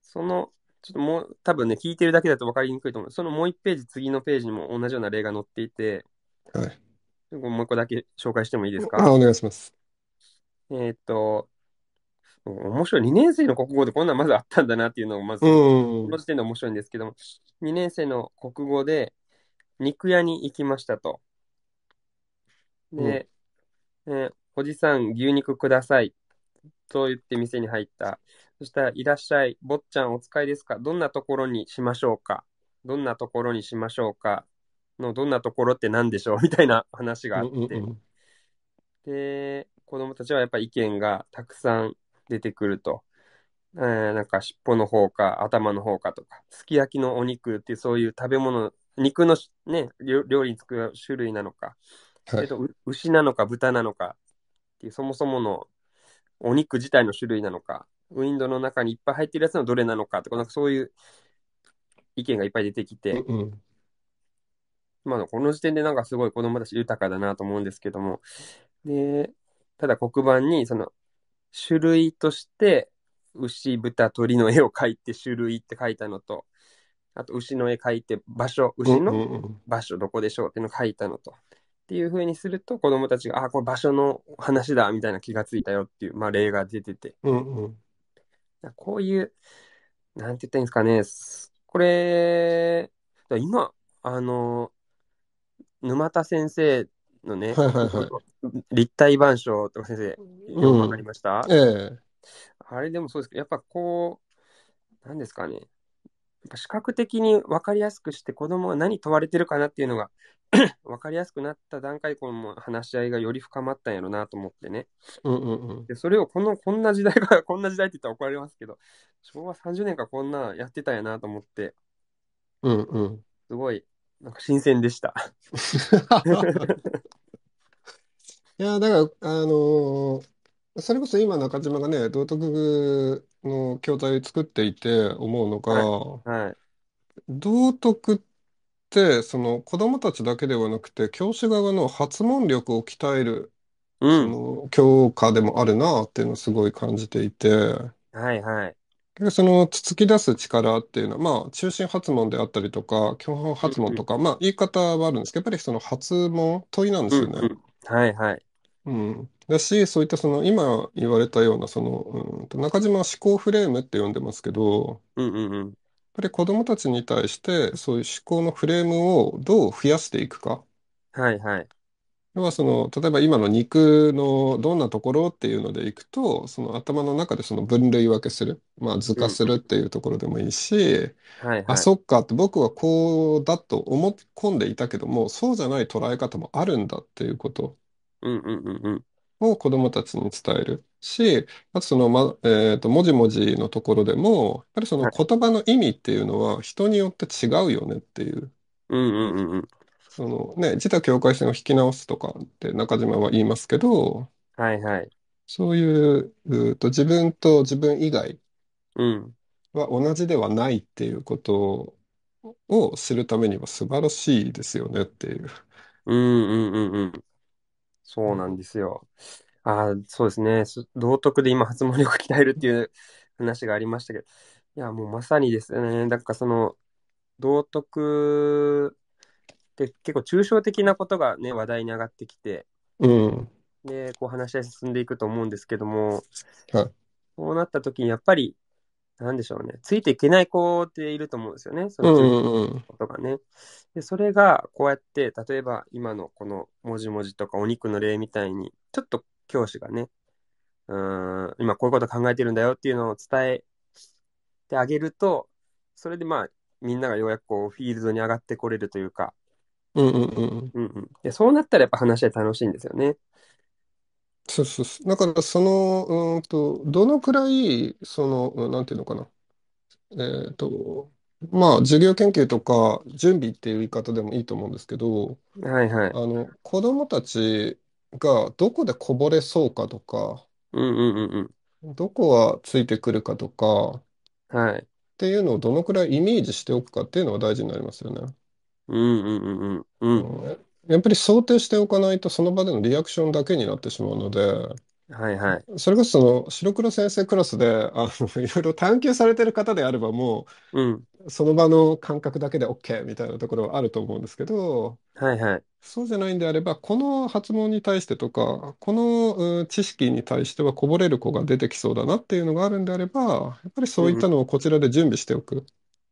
その、ちょっともう、多分ね、聞いてるだけだと分かりにくいと思う。そのもう1ページ、次のページにも同じような例が載っていて、はい。もう1個だけ紹介してもいいですかあ、お願いします。えーっと、面白い。2年生の国語でこんなんまずあったんだなっていうのをまず、この時点で面白いんですけども、2年生の国語で肉屋に行きましたと。うん。で、えーおじさん牛肉ください。と言って店に入った。そしたら、いらっしゃい。坊ちゃんお使いですかどんなところにしましょうかどんなところにしましょうかの、どんなところって何でしょうみたいな話があっうんうて。ん。で、子供たちはやっぱり意見がたくさん出てくると。えー、なんか尻尾の方か頭の方かとか、すき焼きのお肉ってそういう食べ物、肉のね、料理に作る種類なのか、はい、と牛なのか豚なのかっていうそもそものお肉自体の種類なのか、ウィンドウの中にいっぱい入ってるやつのどれなのかとか、なんかそういう意見がいっぱい出てきて、うんうんまあ、この時点でなんかすごい子供たち豊かだなと思うんですけども。で、ただ黒板に、その、種類として、牛、豚、鳥の絵を描いて種類って書いたのと、あと牛の絵描いて場所、牛の場所どこでしょうっていうのを描いたのと。っていうふうにすると子供たちが、あ、これ場所の話だみたいな気がついたよっていう、まあ、例が出てて。うんうん、こういう、なんて言ったらいいんですかね、これ、今、あの、沼田先生のね、立体版書とか先生、よくわかりました、うん、ええあれでもそうですけど、やっぱこう、なんですかね、視覚的に分かりやすくして子供は何問われてるかなっていうのが分 (coughs) かりやすくなった段階この話し合いがより深まったんやろなと思ってね、うんうんうん、でそれをこのこんな時代が (laughs) こんな時代って言ったら怒られますけど昭和30年からこんなやってたんやなと思って、うんうん、すごいなんか新鮮でした。(laughs) いや、だから、あのーそれこそ今中島がね、道徳の教材作っていて思うのはい。が、はい。道徳ってその子供たちだけではなくて教師側の発問力を鍛えるうそん。の教科でもあるなっていうのをすごい感じていて、はいはい。その突き出す力っていうのは、まあ、中心発問であったりとか、基本発問とか、まあ、言い方はあるんですけど、やっぱりその発問、問いなんですよね。はいはい。うん。だし、そういったその今言われたような、その、うんと、中島思考フレームって呼んでますけど、うんうんうん。やっぱり子供たちに対して、そういう思考のフレームをどう増やしていくか。はいはい。要はその、例えば今の肉のどんなところっていうのでいくと、その頭の中でその分類分けする。まあ図う化ん。するっていうところでもいいし、はいあ、はい。そっかって僕はこうだと思い込んでいたけども、そうじゃない捉え方もあるんだっていうことうんうんうんうん。を子供たちに伝えるし、あとその、ま、えっと、もじもじのところでも、やっぱりその言葉の意味っていうのは人によって違うよねっていう。うんうんうんうん。そのね、自他境界線を引き直すとかって中島は言いますけど、はいはい。そういう、うーと自分と自分以外うん。は同じではないっていうことを知るためには素晴らしいですよねっていう。うんうんうんうん。そうなんですよ。ああ、そうですね。道徳で今、発問力鍛えるっていう話がありましたけど。いや、もうまさにですね。なんかその、道徳で、結構抽象的なことがね、話題に上がってきて、うん。で、こう話し合い進んでいくと思うんですけども、はいこうなった時にやっぱり、なんでしょうね、ついていけない子っていると思うんですよね、その抽象うんうん。ことがね。で、それがこうやって、例えば今のこのもじもじとかお肉の例みたいに、ちょっと教師がね、うん、今こういうこと考えてるんだよっていうのを伝えてあげると、それでまあ、みんながようやくこう、フィールドに上がってこれるというか、で、そうなったらやっぱ話は楽しいんですよね。そうそうそう。だから、その、うんと、どのくらい、その、なんていうのかな。えっと、まあ、授業研究とか、準備っていう言い方でもいいと思うんですけど、はいはい。あの、子供たちがどこでこぼれそうかとか、うんうんうんうん。どこはついてくるかとか、っはい。ていうのをどのくらいイメージしておくかっていうのは大事になりますよね。うんうんうんうん。うんやっぱり想定しておかないと、その場でのリアクションだけになってしまうので、はいはい。それこそその白黒先生クラスで、あの、いろいろ探求されてる方であればもうん。う、その場の感覚だけで OK みたいなところはあると思うんですけど、はいはい。そうじゃないんであれば、この発問に対してとか、このうん知識に対してはこぼれる子が出てきそうだなっていうのがあるんであれば、やっぱりそういったのをこちらで準備しておく。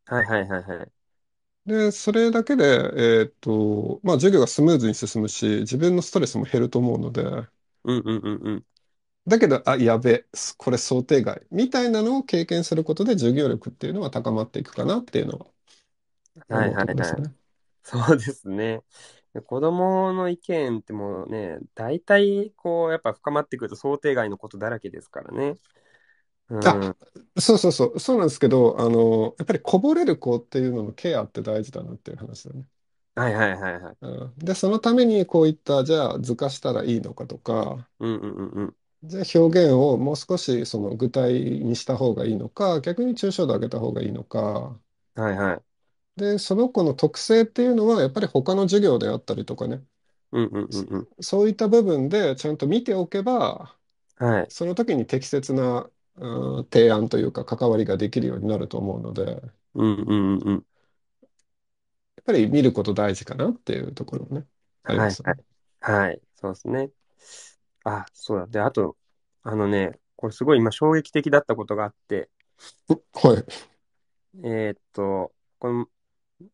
はいはいはいはい。で、それだけで、えっと、まあ、授業がスムーズに進むし、自分のストレスも減ると思うので、うんうんうんうん。だけど、あ、やべ、え、これ想定外、みたいなのを経験することで、授業力っていうのは高まっていくかなっていうのははい思うはといころですい。ね。そうですね。子供の意見ってもうね、大体こう、やっぱ深まってくると想定外のことだらけですからね。あ、そうそうそう、そうなんですけど、あの、やっぱりこぼれる子っていうののケアって大事だなっていう話だね。はいはいはいはい。うん、で、そのためにこういった、じゃあ図化したらいいのかとか、うんうんうんじゃあ表現をもう少しその具体にした方がいいのか、逆に抽象度上げた方がいいのか、はいはい。で、その子の特性っていうのは、やっぱり他の授業であったりとかね、うんうんうそんうん。そういった部分でちゃんと見ておけば、はい。その時に適切なうん提案というか関わりができるようになると思うので、やっうんうんうんやっぱり見ること大事かなっていうところね、ありまはいす。はい。はい。そうですね。あ、そうだ。で、あと、あのね、これすごい今衝撃的だったことがあって、はい。えーっと、この、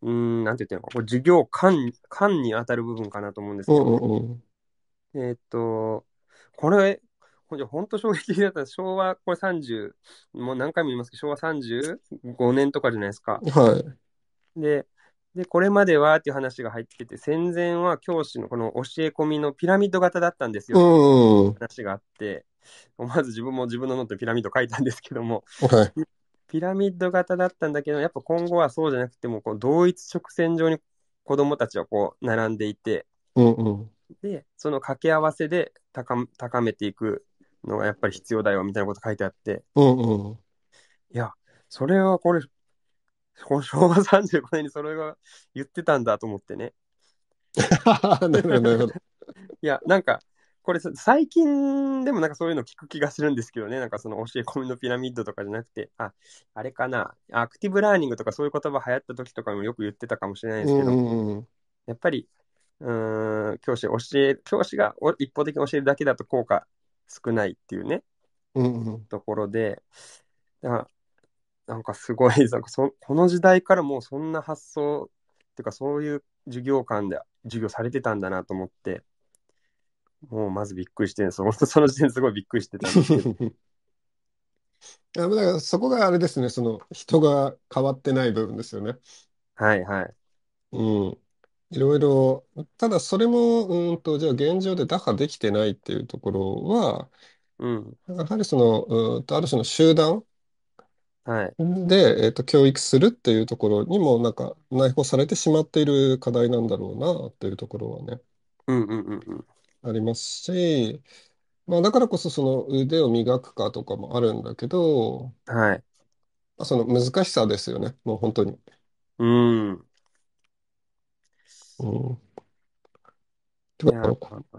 うーん、なんて言ってんのか、これ授業間、間に当たる部分かなと思うんですけど、んうんうん。えーっと、これ、本当衝撃的だった昭和、これ30、もう何回も言いますけど、昭和35年とかじゃないですか。はい。で、で、これまではっていう話が入ってきて、戦前は教師のこの教え込みのピラミッド型だったんですよ。うん。話があって、思わず自分も自分のノートにピラミッド書いたんですけども、はい、ピラミッド型だったんだけど、やっぱ今後はそうじゃなくても、こう同一直線上に子供たちはこう並んでいて、うんうん、で、その掛け合わせで高めていくのがやっぱり必要だよみたいなこと書いてあって、うんうん。いや、それはこれ、この昭和35年にそれが言ってたんだと思ってね。(laughs) なるほど、なるほど。(laughs) いや、なんか、これ最近でもなんかそういうの聞く気がするんですけどね、なんかその教え込みのピラミッドとかじゃなくて、あ、あれかな、アクティブラーニングとかそういう言葉流行った時とかもよく言ってたかもしれないですけど、うんうん、やっぱり、うん、教師、教え、教師が一方的に教えるだけだと効果少ないっていうね、うんうん、ところでだなんかすごい (laughs) そこの時代からもうそんな発想っていうかそういう授業間で授業されてたんだなと思ってもうまずびっくりしてるんですその時点すごいびっくりしてたんですけど。(laughs) だからそこがあれですね、その人が変わってない部分ですよね。はいはい。うん。いろいろ、ただそれも、うんと、じゃあ現状で打破できてないっていうところは、うん。やはりその、うんと、ある種の集団はい。で、えっと、教育するっていうところにも、なんか、内包されてしまっている課題なんだろうな、っていうところはね、うんうんうんうん。ありますし、まあ、だからこそその腕を磨くかとかもあるんだけど、はい。その難しさですよね、もう本当に。うん。うん。いや、かまあ、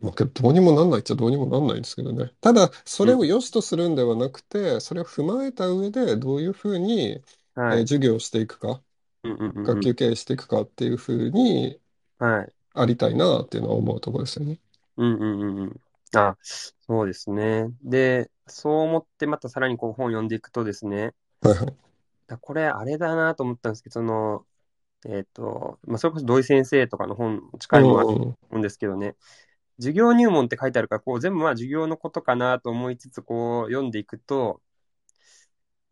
まあ、けどうにもなんないっちゃどうにもなんないんですけどね。ただ、それを良しとするんではなくて、それを踏まえた上で、どういうふうに、えーはい。授業をしていくか、うんうん学級経営していくかっていうふうにはい。ありたいなっていうのは思うところですよね。うんうんうんうん。あ、そうですね。で、そう思ってまたさらにこう本を読んでいくとですね、はいはい。これあれだなと思ったんですけど、その、えっ、ー、と、まあ、それこそ土井先生とかの本、近いのあるんですけどね、授業入門って書いてあるから、こう、全部まあ授業のことかなと思いつつ、こう、読んでいくと、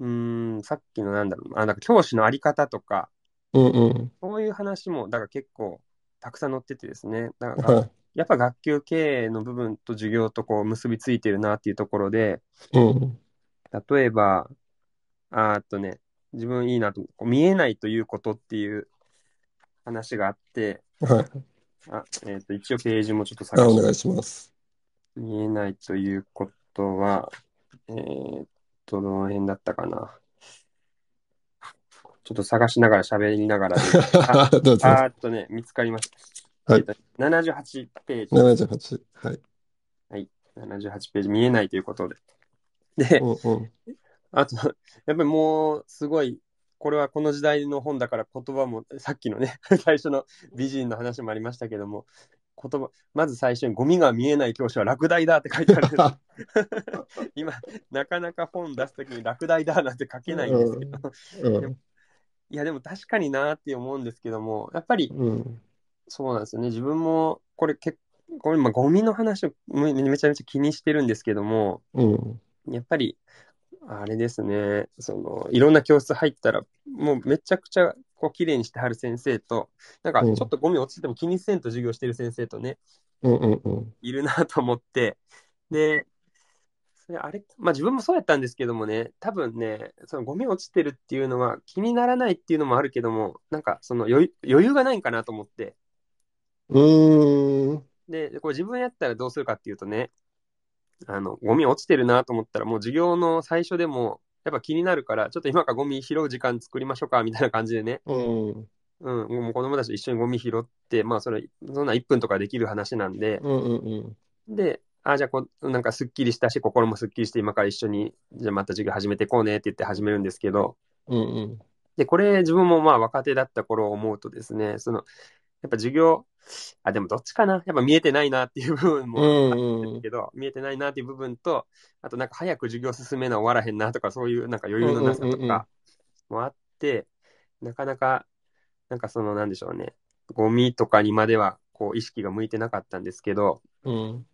うん、さっきのなんだろう、あ、なんか教師のあり方とか、うんうん、そういう話も、だから結構、たくさん載っててですね、だから、(laughs) やっぱ学級経営の部分と授業とこう結びついてるなっていうところで、うん、例えば、あっとね、自分いいなと、見えないということっていう話があって、はい。あえっ、ー、と、一応ページもちょっと探して。お願いします。見えないということは、えっ、と、どの辺だったかな。ちょっと探しながら喋りながら、(laughs) あああっとね、見つかりました。はい、78ページ。78。はい。はい。78ページ、見えないということで。で、うんうん、あと、やっぱりもう、すごいこれはこの時代の本だから言葉も、さっきのね、(laughs) 最初の美人の話もありましたけども、言葉、まず最初にゴミが見えない教師は落第だって書いてある。(laughs) 今、なかなか本出す時に落第だなんて書けないんですけど、うんうん、いや、でも確かになって思うんですけども、やっぱり、うん、そうなんですよね。自分も、これ結構今ゴミの話をめちゃめちゃ気にしてるんですけども、やっぱりあれですね、その、いろんな教室入ったら、もうめちゃくちゃ、こう、綺麗にしてはる先生と、なんか、ちょっとゴミ落ちても気にせんと授業してる先生とね、うんうんうん、いるなと思って、で、それあれ、まあ自分もそうやったんですけどもね、多分ね、そのゴミ落ちてるっていうのは気にならないっていうのもあるけども、なんか、その余裕がないんかなと思って。うん。で、これ自分やったらどうするかっていうとね、あの、ゴミ落ちてるなと思ったら、もう授業の最初でも、やっぱ気になるから、ちょっと今からゴミ拾う時間作りましょうか、みたいな感じでね。うん。うん、もう子供たちと一緒にゴミ拾って、まあ、それ、そんな1分とかできる話なんで、うんうんうん、で、あ、じゃあこ、なんかすっきりしたし、心もすっきりして、今から一緒に、じゃあまた授業始めていこうねって言って始めるんですけど、うんうん、で、これ、自分もまあ若手だった頃を思うとですね、その、やっぱ授業、あ、でもどっちかなやっぱ見えてないなっていう部分もあるんですけど、見えてないなっていう部分と、あとなんか早く授業進めな終わらへんなとか、そういうなんか余裕のなさとかもあって、なかなか、なんかそのなんでしょうね、ゴミとかにまではこう意識が向いてなかったんですけど、うん、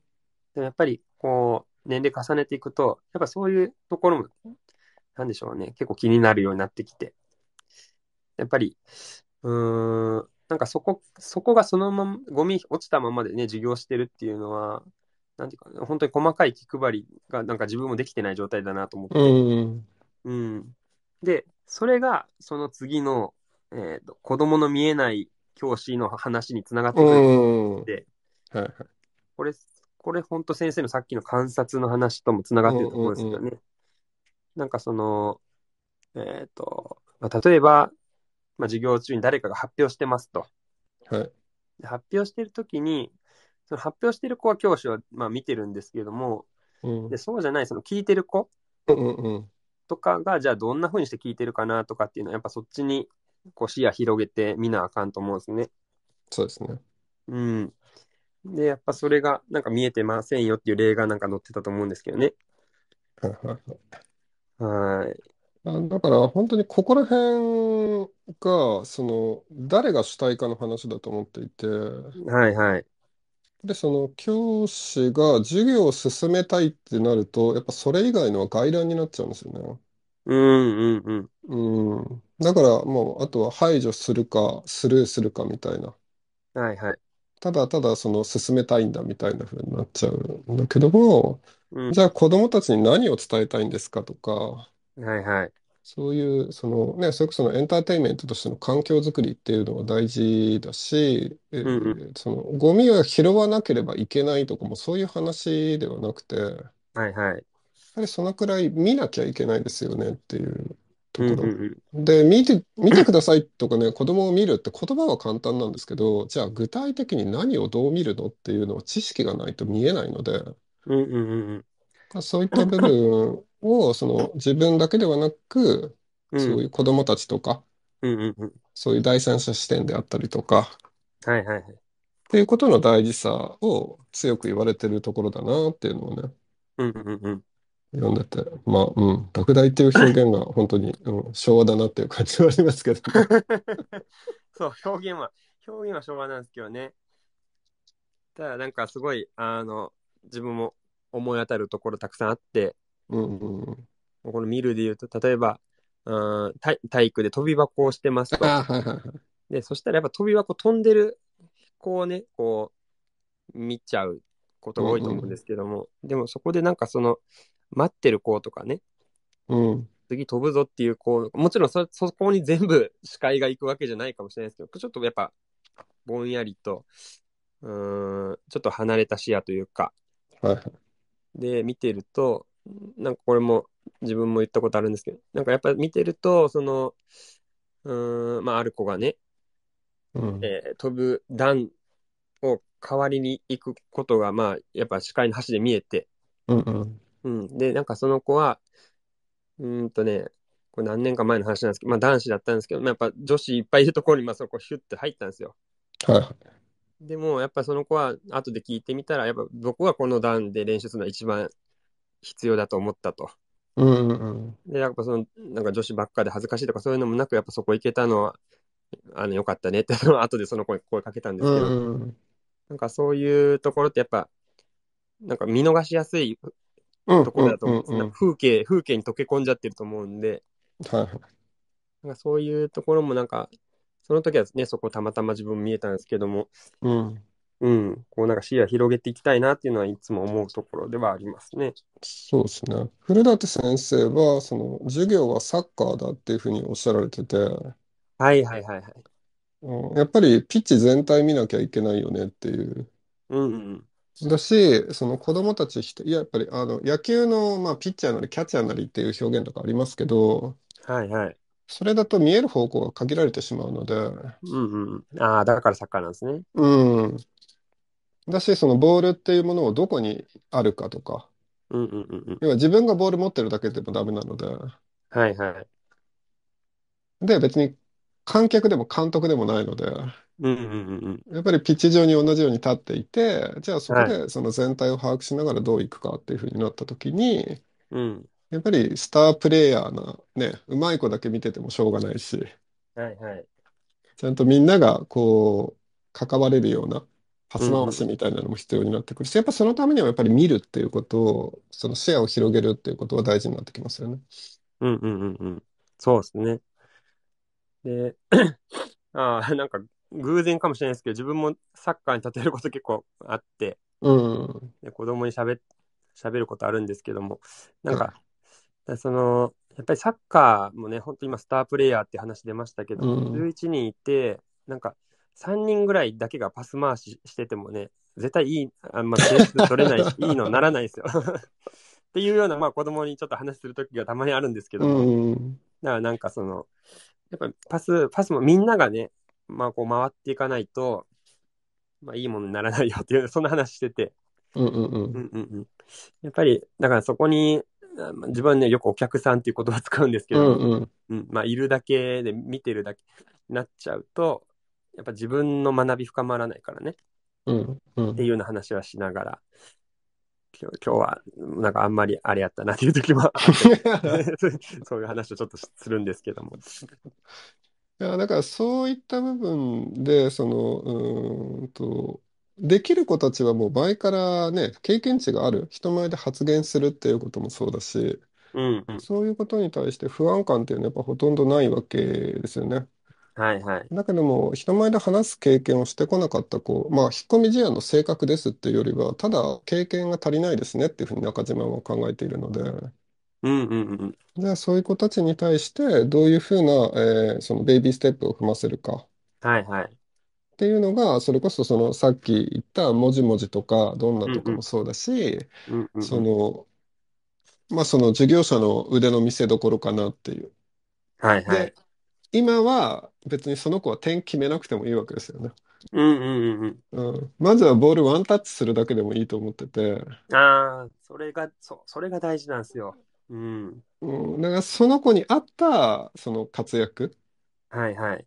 でもやっぱりこう年齢重ねていくと、やっぱそういうところも、なんでしょうね、結構気になるようになってきて、やっぱり、うーん、なんかそこ、そこがそのまま、ゴミ落ちたままでね、授業してるっていうのは、なんていうか、本当に細かい気配りが、なんか自分もできてない状態だなと思って。うん、で、それが、その次の、えっ、ー、と、子供の見えない教師の話につながってくるで、はいこれ、これ本当先生のさっきの観察の話ともつながってるところですよね。なんかその、えっ、ー、と、まあ、例えば、まあ、授業中に誰かが発表してますと。はい。発表してる時に、その発表してる子は教師はまあ見てるんですけども、うん、でそうじゃない、その聞いてる子とかが、じゃあどんな風にして聞いてるかなとかっていうのは、やっぱそっちにこう視野広げて見なあかんと思うんですね。そうですね。うん。で、やっぱそれがなんか見えてませんよっていう例がなんか載ってたと思うんですけどね。はい。あ、だから本当にここら辺が、その、誰が主体かの話だと思っていて、はいはい。で、その教師が授業を進めたいってなると、やっぱそれ以外のは外覧になっちゃうんですよね。うんうんうん。うん。だからもう、あとは排除するか、スルーするかみたいな。はいはい。ただただその進めたいんだみたいな風になっちゃうんだけども、じゃあ子供たちに何を伝えたいんですかとか、はいはい。そういう、そのね、それこそのエンターテインメントとしての環境づくりっていうのが大事だし、えうんうん。そのゴミを拾わなければいけないとかもそういう話ではなくて、やはいはい。はりそのくらい見なきゃいけないですよねっていうとうんこうんろ。うん。で、見て、見てくださいとかね、(clears throat) 子供を見るって言葉は簡単なんですけど、じゃあ具体的に何をどう見るのっていうのは知識がないと見えないので、うんうんうんうん。そういった部分を、その自分だけではなく、そういう子供たちとか、うんうんうん。そういう第三者視点であったりとか、はいはいはい。っていうことの大事さを強く言われてるところだなっていうのをね、うんうんん。読んでて、まあ、うん、落大っていう表現が本当に、(laughs) うん、昭和だなっていう感じはありますけどね。(laughs) そう、表現は、表現は昭和なんですけどね。ただなんかすごい、あの、自分も思い当たるところたくさんあって、うんうんこの見るで言うと、例えば、うん、体体育で飛び箱をしてますと。で、そしたらやっぱ飛び箱飛んでる子をね、こう、見ちゃうことが多いと思うんですけども、でもそこでなんかその、待ってる子とかね、うん、次飛ぶぞっていう子、もちろんそそこに全部視界が行くわけじゃないかもしれないですけど、ちょっとやっぱ、ぼんやりと、うん、ちょっと離れた視野というか、で、見てると、なんかこれも自分も言ったことあるんですけど、なんかやっぱ見てると、その、うん、まあ、ある子がね、うん、えー、飛ぶ段を代わりに行くことが、まあ、やっぱ視界の端で見えて、うんうんうん、で、なんかその子は、うんとね、これ何年か前の話なんですけど、まあ男子だったんですけど、まあ、やっぱ女子いっぱいいるところに、まあそこヒュッて入ったんですよ。はい。でも、やっぱその子は後で聞いてみたら、やっぱ僕はこの段で練習するのは一番必要だと思ったと。うんうんで、やっぱその、なんか女子ばっかで恥ずかしいとかそういうのもなく、やっぱそこ行けたのは、あの、よかったねって、の後でその声、声かけたんですけど、うんうん、なんかそういうところってやっぱ、なんか見逃しやすいところだと思うんです、ん風景、風景に溶け込んじゃってると思うんで、なんかそういうところもなんか、その時はね、そこたまたま自分見えたんですけども、うん、うん、こうなんか視野広げていきたいなっていうのはいつも思うところではありますね。そうですね。古舘先生は、その授業はサッカーだっていうふうにおっしゃられてて、はいはいはいはい。うんやっぱりピッチ全体見なきゃいけないよねっていう。うんうん。だし、その子供たちいや、やっぱりあの野球の、まあ、ピッチャーなりキャッチャーなりっていう表現とかありますけど、はいはい。それだと見える方向が限られてしまうので、うんうん。ああ、だからサッカーなんですね。うん。だし、そのボールっていうものをどこにあるかとか、うんうんうんうん。要は自分がボール持ってるだけでもダメなので、はいはい。で、別に観客でも監督でもないので、うんうんうんうん。やっぱりピッチ上に同じように立っていて、じゃあそこはい。でその全体を把握しながらどういくかっていうふうになった時に、うん。やっぱりスタープレイヤーな、ね、うまい子だけ見ててもしょうがないし、はいはい。ちゃんとみんながこう、関われるようなパス回しみたいなのも必要になってくるし、やっぱそのためにはやっぱり見るっていうことを、そのシェアを広げるっていうことは大事になってきますよね。うんうんうんうん。そうですね。で、(clears throat) ああ、なんか偶然かもしれないですけど、自分もサッカーに立てること結構あって、うん。で子供にしゃ喋ることあるんですけども、なんか、その、やっぱりサッカーもね、本当今スタープレイヤーって話出ましたけど、うん11人いて、なんか、3人ぐらいだけがパス回ししててもね、絶対いい、あんま点数取れないし、(laughs) いいのならないですよ。っていうような、まあ子供にちょっと話するときがたまにあるんですけど、うん、だからなんかその、やっぱパス、パスもみんながね、まあこう回っていかないと、まあいいものにならないよっていう、そんな話してて。うんうんうん。うんうんうん、やっぱり、だからそこに、自分はね、よくお客さんっていう言葉使うんですけど、うん、うんまあいるだけで見てるだけになっちゃうと、やっぱ自分の学び深まらないからね。うんうん、っていうような話はしながら、今日今日はなんかあんまりあれやったなっていう時も (laughs) そういう話をちょっとするんですけども。いや、だからそういった部分で、その、うーんと、できる子たちはもう倍からね、経験値がある、人前で発言するっていうこともそうだし、うんうん、そういうことに対して不安感っていうのはやっぱほとんどないわけですよね。はいはい。だけども、人前で話す経験をしてこなかった子、まあ、引っ込み思案の性格ですっていうよりは、ただ経験が足りないですねっていうふうに中島は考えているので、うんうんうん。じゃあそういう子たちに対して、どういうふうな、えーそのベイビーステップを踏ませるか。はいはい。っていうのが、それこそそのさっき言ったもじもじとかどんなとかもそうだし、うんうんうそん。の、まあその事業者の腕の見せ所かなっていう。はいはで、い。今は別にその子は点決めなくてもいいわけですよね。うんうんうんうん、まずはボールワンタッチするだけでもいいと思ってて。ああ、それが、そそれが大事なんですよ。うん。うん、だからその子に合ったその活躍っはいはい。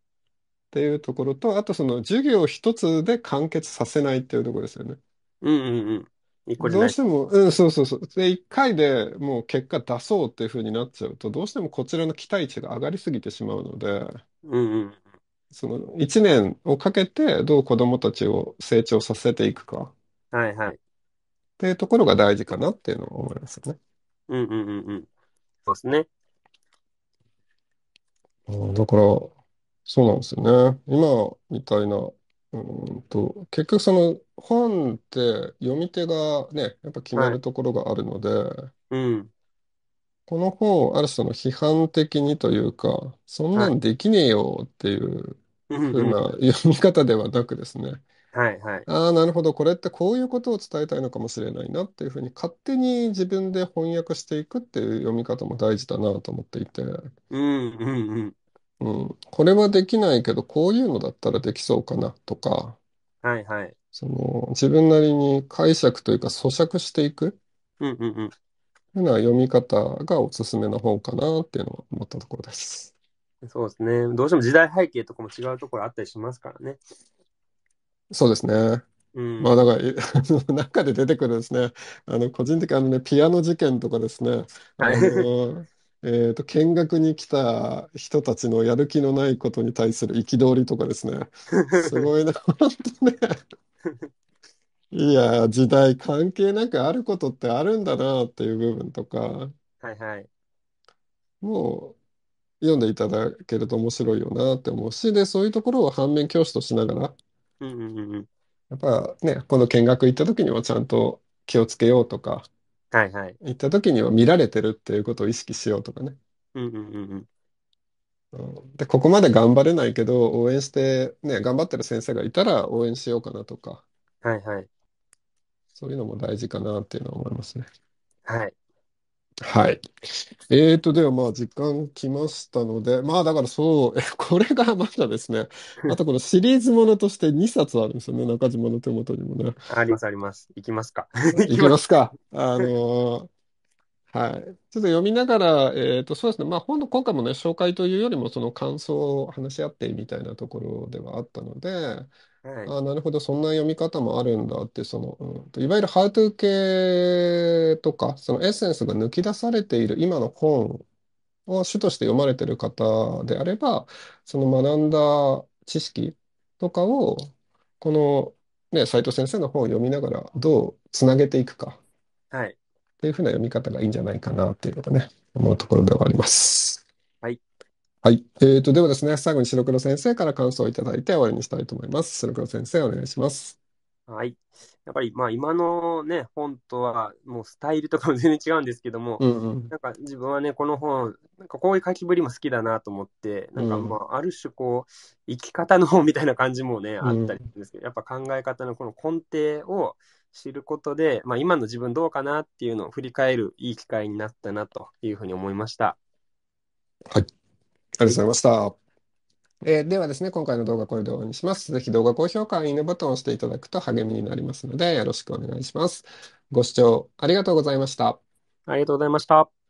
ていうところと、あとその授業一つで完結させないっていうところですよね。うんうんうん。一個じゃどなうい。しても、うん、そうそうそう。で、一回でもう結果出そうっていう風になっちゃうと、どうしてもこちらの期待値が上がりすぎてしまうので、うんうん。その一年をかけてどう子供たちを成長させていくかっはいはい。ていうところが大事かなっていうのは思いますよね。うんうんうんうん。そうですね。だから、そうなんですよね。今みたいなうんと、結局その本って読み手がね、やっぱ決めるところがあるので、うん。この本をある種その批判的にというか、そんなんできねえよっていうふうな読み方ではなくですね、はいはい。ああ、なるほど、これってこういうことを伝えたいのかもしれないなっていうふうに勝手に自分で翻訳していくっていう読み方も大事だなと思っていて、うんうんうん。うん。これはできないけど、こういうのだったらできそうかなとか、はいはい。その自分なりに解釈というか咀嚼していくうんうんうん。ような読み方がおすすめの本かなっていうのは思ったところです。そうですね。どうしても時代背景とかも違うところあったりしますからね。そうですね。うまあん。だから、(laughs) 中で出てくるですね、あの個人的にあのね、ピアノ事件とかですね、あはい。の (laughs) えと、見学に来た人たちのやる気のないことに対する憤りとかですね。(laughs) すごいな、本当ね。いや、時代関係なくあることってあるんだなっていう部分とか、はいはい。もう読んでいただけると面白いよなって思うし、で、そういうところを反面教師としながら、うんうんうん。やっぱね、この見学行った時にはちゃんと気をつけようとか、はいはい。行った時には見られてるっていうことを意識しようとかね。うんうんうんうん。で、ここまで頑張れないけど、応援して、ね、頑張ってる先生がいたら応援しようかなとか、はいはい。そういうのも大事かなっていうのは思いますね。はい。はい。えーと、では、まあ、時間来ましたので、まあ、だからそう、(laughs) えこれがまだですね、あと (laughs) このシリーズものとして2冊あるんですよね、中島の手元にもね。あります、あります。いきますか。いいききまますす。か。あのーはい。ちょっと読みながら、えーと、そうですね、まあ、本の今回もね、紹介というよりも、その感想を話し合ってみたいなところではあったので、ああ、なるほど、そんな読み方もあるんだって、その、うんと、いわゆるハウトゥー系とか、そのエッセンスが抜き出されている今の本を主として読まれている方であれば、その学んだ知識とかを、この、ね、斉藤先生の本を読みながら、どうつなげていくかっはい。ていうふうな読み方がいいんじゃないかなっていうのがね、思うところではあります。はい。えーと、ではですね、最後に白黒先生から感想をいただいて終わりにしたいと思います。白黒先生、お願いします。はい。やっぱり、まあ、今のね、本とは、もうスタイルとかも全然違うんですけども、うんうん、なんか自分はね、この本、なんかこういう書きぶりも好きだなと思って、なんかまあ、ある種こう、生き方の本みたいな感じもね、あったりするんですけど、やっぱ考え方のこの根底を知ることで、まあ、今の自分どうかなっていうのを振り返るいい機会になったなというふうに思いました。はい。ありがとうございました。えーではですね、今回の動画はこれで終わりにします。ぜひ動画高評価、いいねボタンを押していただくと励みになりますので、よろしくお願いします。ご視聴ありがとうございました。ありがとうございました。